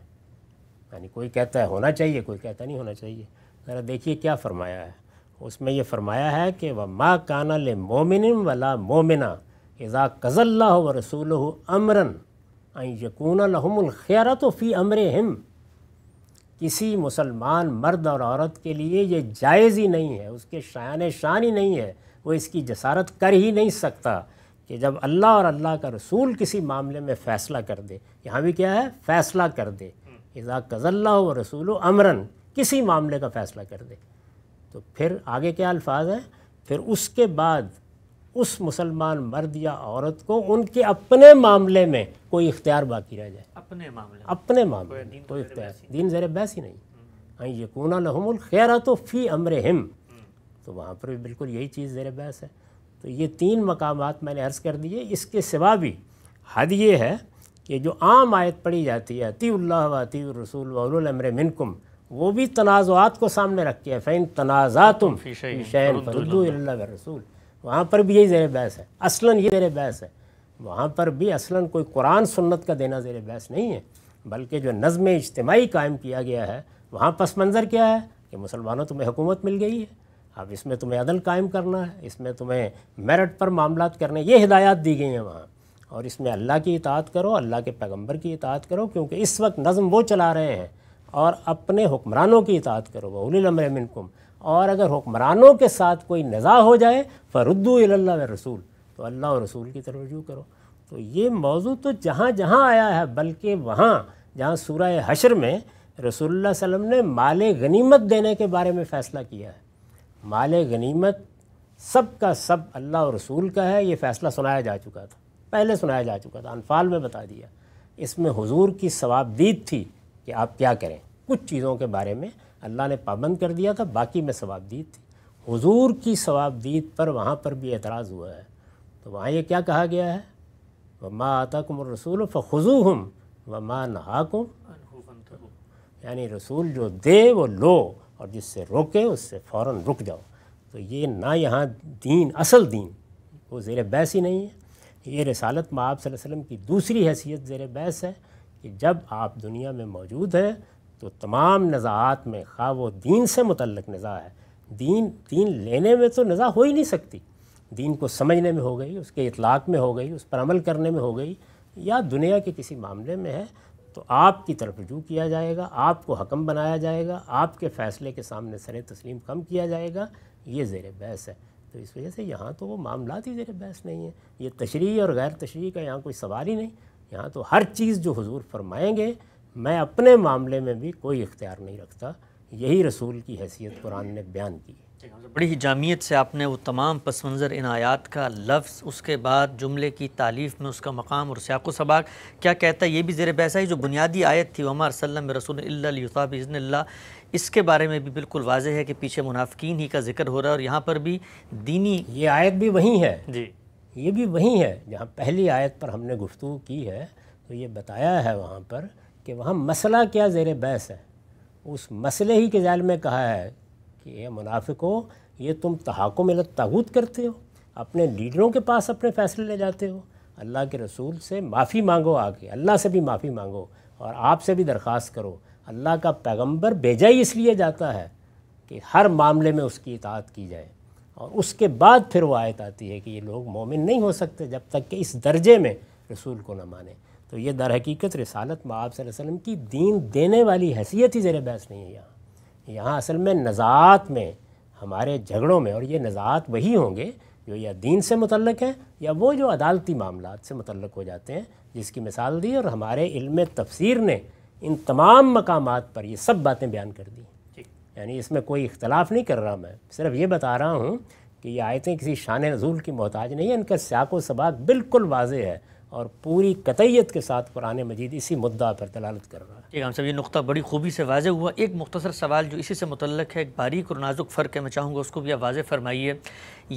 यानी कोई कहता है होना चाहिए कोई कहता नहीं होना चाहिए ज़रा देखिए क्या फ़रमाया है उसमें यह फ़रमाया है कि व माँ काना ले मोमिन वला मोमिना इज़ा कज़ल्ला व रसूल अमरन यकून लहमुलखैर तो फ़ी अमर हिम किसी मुसलमान मर्द और औरत के लिए ये जायज़ ही नहीं है उसके शान शान ही नहीं है वो इसकी जसारत कर ही नहीं सकता कि जब अल्लाह और अल्लाह का रसूल किसी मामले में फ़ैसला कर दे यहाँ भी क्या है फ़ैसला कर दे इज़ा कज़ल्ला व रसूल व अमरन किसी मामले का फ़ैसला कर दे तो फिर आगे क्या अल्फाज हैं फिर उसके बाद उस मुसलमान मर्द या औरत को उनके अपने मामले में कोई इख्तियार बाकी रह जाए अपने मामले अपने मामले में कोई इख्तियार दीन ज़र बहस ही नहीं आई हम्म। हाँ, यकूना लहमुल खैरा तो फ़ी अमर हिम हम्म। तो वहाँ पर भी बिल्कुल यही चीज़ ज़र बहस है तो ये तीन मकाम मैंने अर्ज़ कर दिए इसके सिवा भी हद ये है कि जो आम आयत पढ़ी जाती है अतील्ला वती रसूल वमर मिनकुम वो भी तनाज़ात को सामने रखती है फ़ैन तनाज़ा तुम शैन रसूल वहाँ पर भी यही जेर बहस है असला ये जेर बहस है वहाँ पर भी असलन कोई कुरान सुन्नत का देना जेर बहस नहीं है बल्कि जो नज़म इज्तमाही कायम किया गया है वहाँ पस मंज़र क्या है कि मुसलमानों तुम्हें हुकूमत मिल गई है अब इसमें तुम्हें अदल कायम करना है इसमें तुम्हें मेरट पर मामला करने ये हिदायत दी गई हैं वहाँ और इसमें अल्लाह की इतात करो अल्लाह के पैगम्बर की इतात करो क्योंकि इस वक्त नज़म वो चला रहे हैं और अपने हुक्मरानों की इतात करो वह उलमर मिनकुम और अगर हुक्मरानों के साथ कोई नज़ा हो जाए फ़रुद्दू अल्लाह व रसूल तो अल्लाह और रसूल की तरफ रजू करो तो ये मौजू तो जहाँ जहाँ आया है बल्कि वहाँ जहाँ सूरह हशर में रसोल्ला वसम ने माल गनीमत देने के बारे में फ़ैसला किया है माल गनीमत सब का सब अल्लाह और रसूल का है ये फ़ैसला सुनाया जा चुका था पहले सुनाया जा चुका था अनफाल में बता दिया इसमें हुजूर की सवाबदीद थी कि आप क्या करें कुछ चीज़ों के बारे में अल्लाह ने पाबंद कर दिया था बाकी में सवाबदीद थी हुजूर की सवाबदीद पर वहाँ पर भी एतराज़ हुआ है तो वहाँ ये क्या कहा गया है वमा आता कुम रसूल फ़ुजू हम व माँ नहाकुम यानी रसूल जो दे वो लो और जिससे रोके उससे फ़ौर रुक जाओ तो ये ना यहाँ दीन असल दीन वो ज़ेर बैस ही नहीं है ये रसालत माँ आप की दूसरी हैसियत ज़ेर बैस है कि जब आप दुनिया में मौजूद हैं तो तमाम नज़ात में खा वो दीन से मुतलक नज़ा है दीन दीन लेने में तो नज़ा हो ही नहीं सकती दीन को समझने में हो गई उसके इतलाक़ में हो गई उस पर अमल करने में हो गई या दुनिया के किसी मामले में है तो आपकी तरफ रजू किया जाएगा आपको हकम बनाया जाएगा आपके फ़ैसले के सामने सर तस्लीम कम किया जाएगा ये जेर बहस है तो इस वजह से यहाँ तो वो मामला ही जेर बहस नहीं है ये तशरी और गैर तशरी का यहाँ कोई सवाल ही नहीं यहाँ तो हर चीज़ जो हजूर फरमाएँगे मैं अपने मामले में भी कोई इख्तियार नहीं रखता यही रसूल की हैसियत कुरान ने बयान की बड़ी ही जामियत से आपने वो तमाम पस मंज़र इनायात का लफ्ज़ उसके बाद जुमले की तालीफ़ में उसका मकाम और सियाको सबाक क्या कहता है ये भी जेर बैसा ही जो बुनियादी आयत थी वमार सल्लम रसूल इज़न इसके बारे में भी बिल्कुल वाज है कि पीछे मुनाफिकीन ही का जिक्र हो रहा है और यहाँ पर भी दीनी ये आयत भी वहीं है जी ये भी वहीं है जहाँ पहली आयत पर हमने गुफ्तु की है तो ये बताया है वहाँ पर कि वहाँ मसला क्या जेर बहस है उस मसले ही के जाल में कहा है कि ये मुनाफिक हो ये तुम तहाक़ो में तागूत करते हो अपने लीडरों के पास अपने फ़ैसले ले जाते हो अल्लाह के रसूल से माफ़ी मांगो आके अल्लाह से भी माफ़ी मांगो और आपसे भी दरख्वास्त करो अल्लाह का पैगम्बर भेजा ही इसलिए जाता है कि हर मामले में उसकी इतात की जाए और उसके बाद फिर वो आयत आती है कि ये लोग मोमिन नहीं हो सकते जब तक कि इस दर्जे में रसूल को ना माने तो ये दर हकीकत रसालत माब वसल्लम की दीन देने वाली हैसियत ही ज़र बहस नहीं है यहाँ यहाँ असल में नज़ात में हमारे झगड़ों में और ये नज़ात वही होंगे जो या दीन से मुतलक हैं या वो जो अदालती मामला से मुतलक हो जाते हैं जिसकी मिसाल दी और हमारे इल्म तफसीर ने इन तमाम मकाम पर ये सब बातें बयान कर दी यानी इसमें कोई इख्तलाफ नहीं कर रहा मैं सिर्फ ये बता रहा हूँ कि ये आयतें किसी शान रजूल की मोहताज नहीं है इनका स्याको सबाक बिल्कुल वाज है और पूरी कतईत के साथ कुरान मजीद इसी मुद्दा पर दलालत कर रहा है ठीक हम सब ये नुकता बड़ी खूबी से वाजह हुआ एक मुख्तर सवाल जो इसी से मुतलक है एक बारीक और नाजुक फ़र्क है मैं चाहूँगा उसको भी आप वाज फरमाइए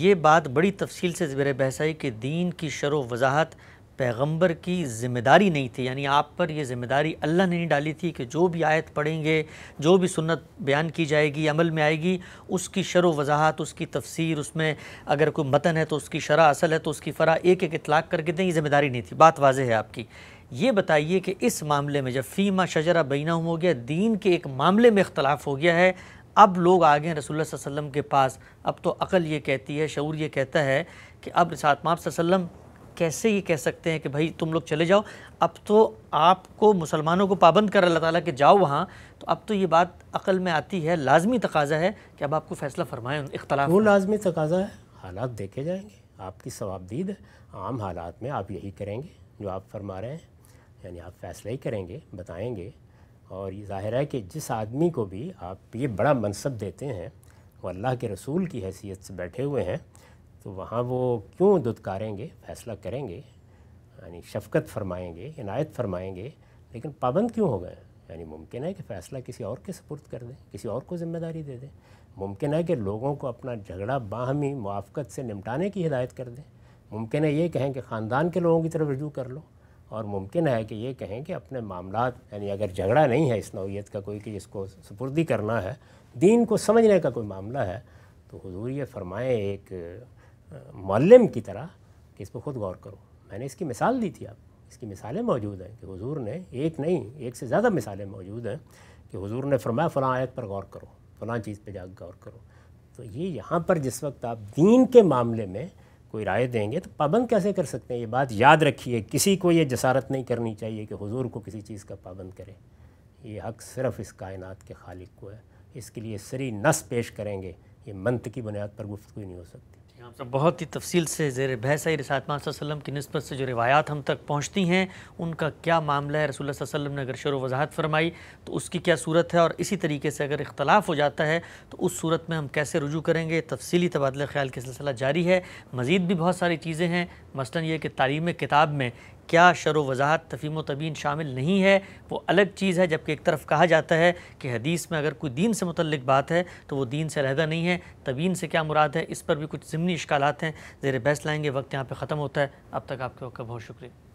ये बात बड़ी तफसील से ज़बर बहसाई कि दीन की शर वजाहत पैगंबर की ज़िम्मेदारी नहीं थी यानी आप पर यह ज़िम्मेदारी अल्लाह ने नहीं डाली थी कि जो भी आयत पढ़ेंगे जो भी सुन्नत बयान की जाएगी अमल में आएगी उसकी शर वजाहत उसकी तफसीर उसमें अगर कोई मतन है तो उसकी शरा असल है तो उसकी फ़रा एक एक इतलाक़ करके दें ये ज़िम्मेदारी नहीं थी बात वाज है आपकी ये बताइए कि इस मामले में जब फ़ीमा शजरा बीना हो गया दीन के एक मामले में इख्तलाफ हो गया है अब लोग आ गए हैं रसोल्ला वसम के पास अब तो अकल ये कहती है शूर ये कहता है कि अब सातमा माप कैसे ये कह सकते हैं कि भाई तुम लोग चले जाओ अब तो आपको मुसलमानों को पाबंद कर अल्लाह ताला कि जाओ वहाँ तो अब तो ये बात अकल में आती है लाजमी तकाजा है कि अब आपको फ़ैसला फरमाएं इख्तलाफ वो लाजमी तकाजा है हालात देखे जाएंगे आपकी सवाबदीद आम हालात में आप यही करेंगे जो आप फरमा रहे हैं यानी आप फैसला ही करेंगे बताएँगे और ये ज़ाहिर है कि जिस आदमी को भी आप ये बड़ा मनसब देते हैं वो अल्लाह के रसूल की हैसियत से बैठे हुए हैं तो वहाँ वो क्यों दुदकारेंगे फैसला करेंगे यानी शफकत फरमाएंगे इनायत फरमाएंगे लेकिन पाबंद क्यों हो गए यानी मुमकिन है कि फ़ैसला किसी और के सपुर्द कर दें किसी और को ज़िम्मेदारी दे दें मुमकिन है कि लोगों को अपना झगड़ा बाहमी मुआफ़त से निपटाने की हिदायत कर दें मुमकिन है ये कहें कि ख़ानदान के लोगों की तरफ रजू कर लो और मुमकिन है कि ये कहें कि अपने मामला यानी अगर झगड़ा नहीं है इस नौीयत का कोई कि जिसको सपुर्दी करना है दीन को समझने का कोई मामला है तो हजूर ये फरमाएँ एक मालम की तरह कि इस पर ख़ुद गौर करो मैंने इसकी मिसाल दी थी आप इसकी मिसालें मौजूद हैं कि हुजूर ने एक नहीं एक से ज़्यादा मिसालें मौजूद हैं कि हुजूर ने फरमाया फ़लाँ आयत पर गौर करो फ़लाँ चीज़ पर जाकर गौर करो तो ये यहाँ पर जिस वक्त आप दीन के मामले में कोई राय देंगे तो पाबंद कैसे कर सकते हैं ये बात याद रखिए किसी को ये जसारत नहीं करनी चाहिए कि हुजूर को किसी चीज़ का पाबंद करे ये हक सिर्फ़ इस कायनात के खालिक को है इसके लिए सरी नस पेश करेंगे ये मंत की बुनियाद पर गुफ्तु नहीं हो सकती हम सब बहुत ही तफसील से जेर बहस है रसात वसल्लम की नस्बत से जो रवायात हम तक पहुँचती हैं उनका क्या मामला है रसूल वसम ने अगर शर वजाहत फरमाई तो उसकी क्या सूरत है और इसी तरीके से अगर इख्तलाफ हो जाता है तो उस सूरत में हम कैसे रुजू करेंगे तफसीली तबादला ख्याल का सिलसिला जारी है मज़ीद भी बहुत सारी चीज़ें हैं मसला ये कि तालीम किताब में क्या शर वजात तफीम तबीन शामिल नहीं है वो अलग चीज़ है जबकि एक तरफ कहा जाता है कि हदीस में अगर कोई दीन से मतलब बात है तो वो दीन से अलहदा नहीं है तबीन से क्या मुराद है इस पर भी कुछ ज़मनी इश्काल हैं ज़ेर बहस लाएँगे वक्त यहाँ पर ख़त्म होता है अब तक आपके वक्त बहुत शुक्रिया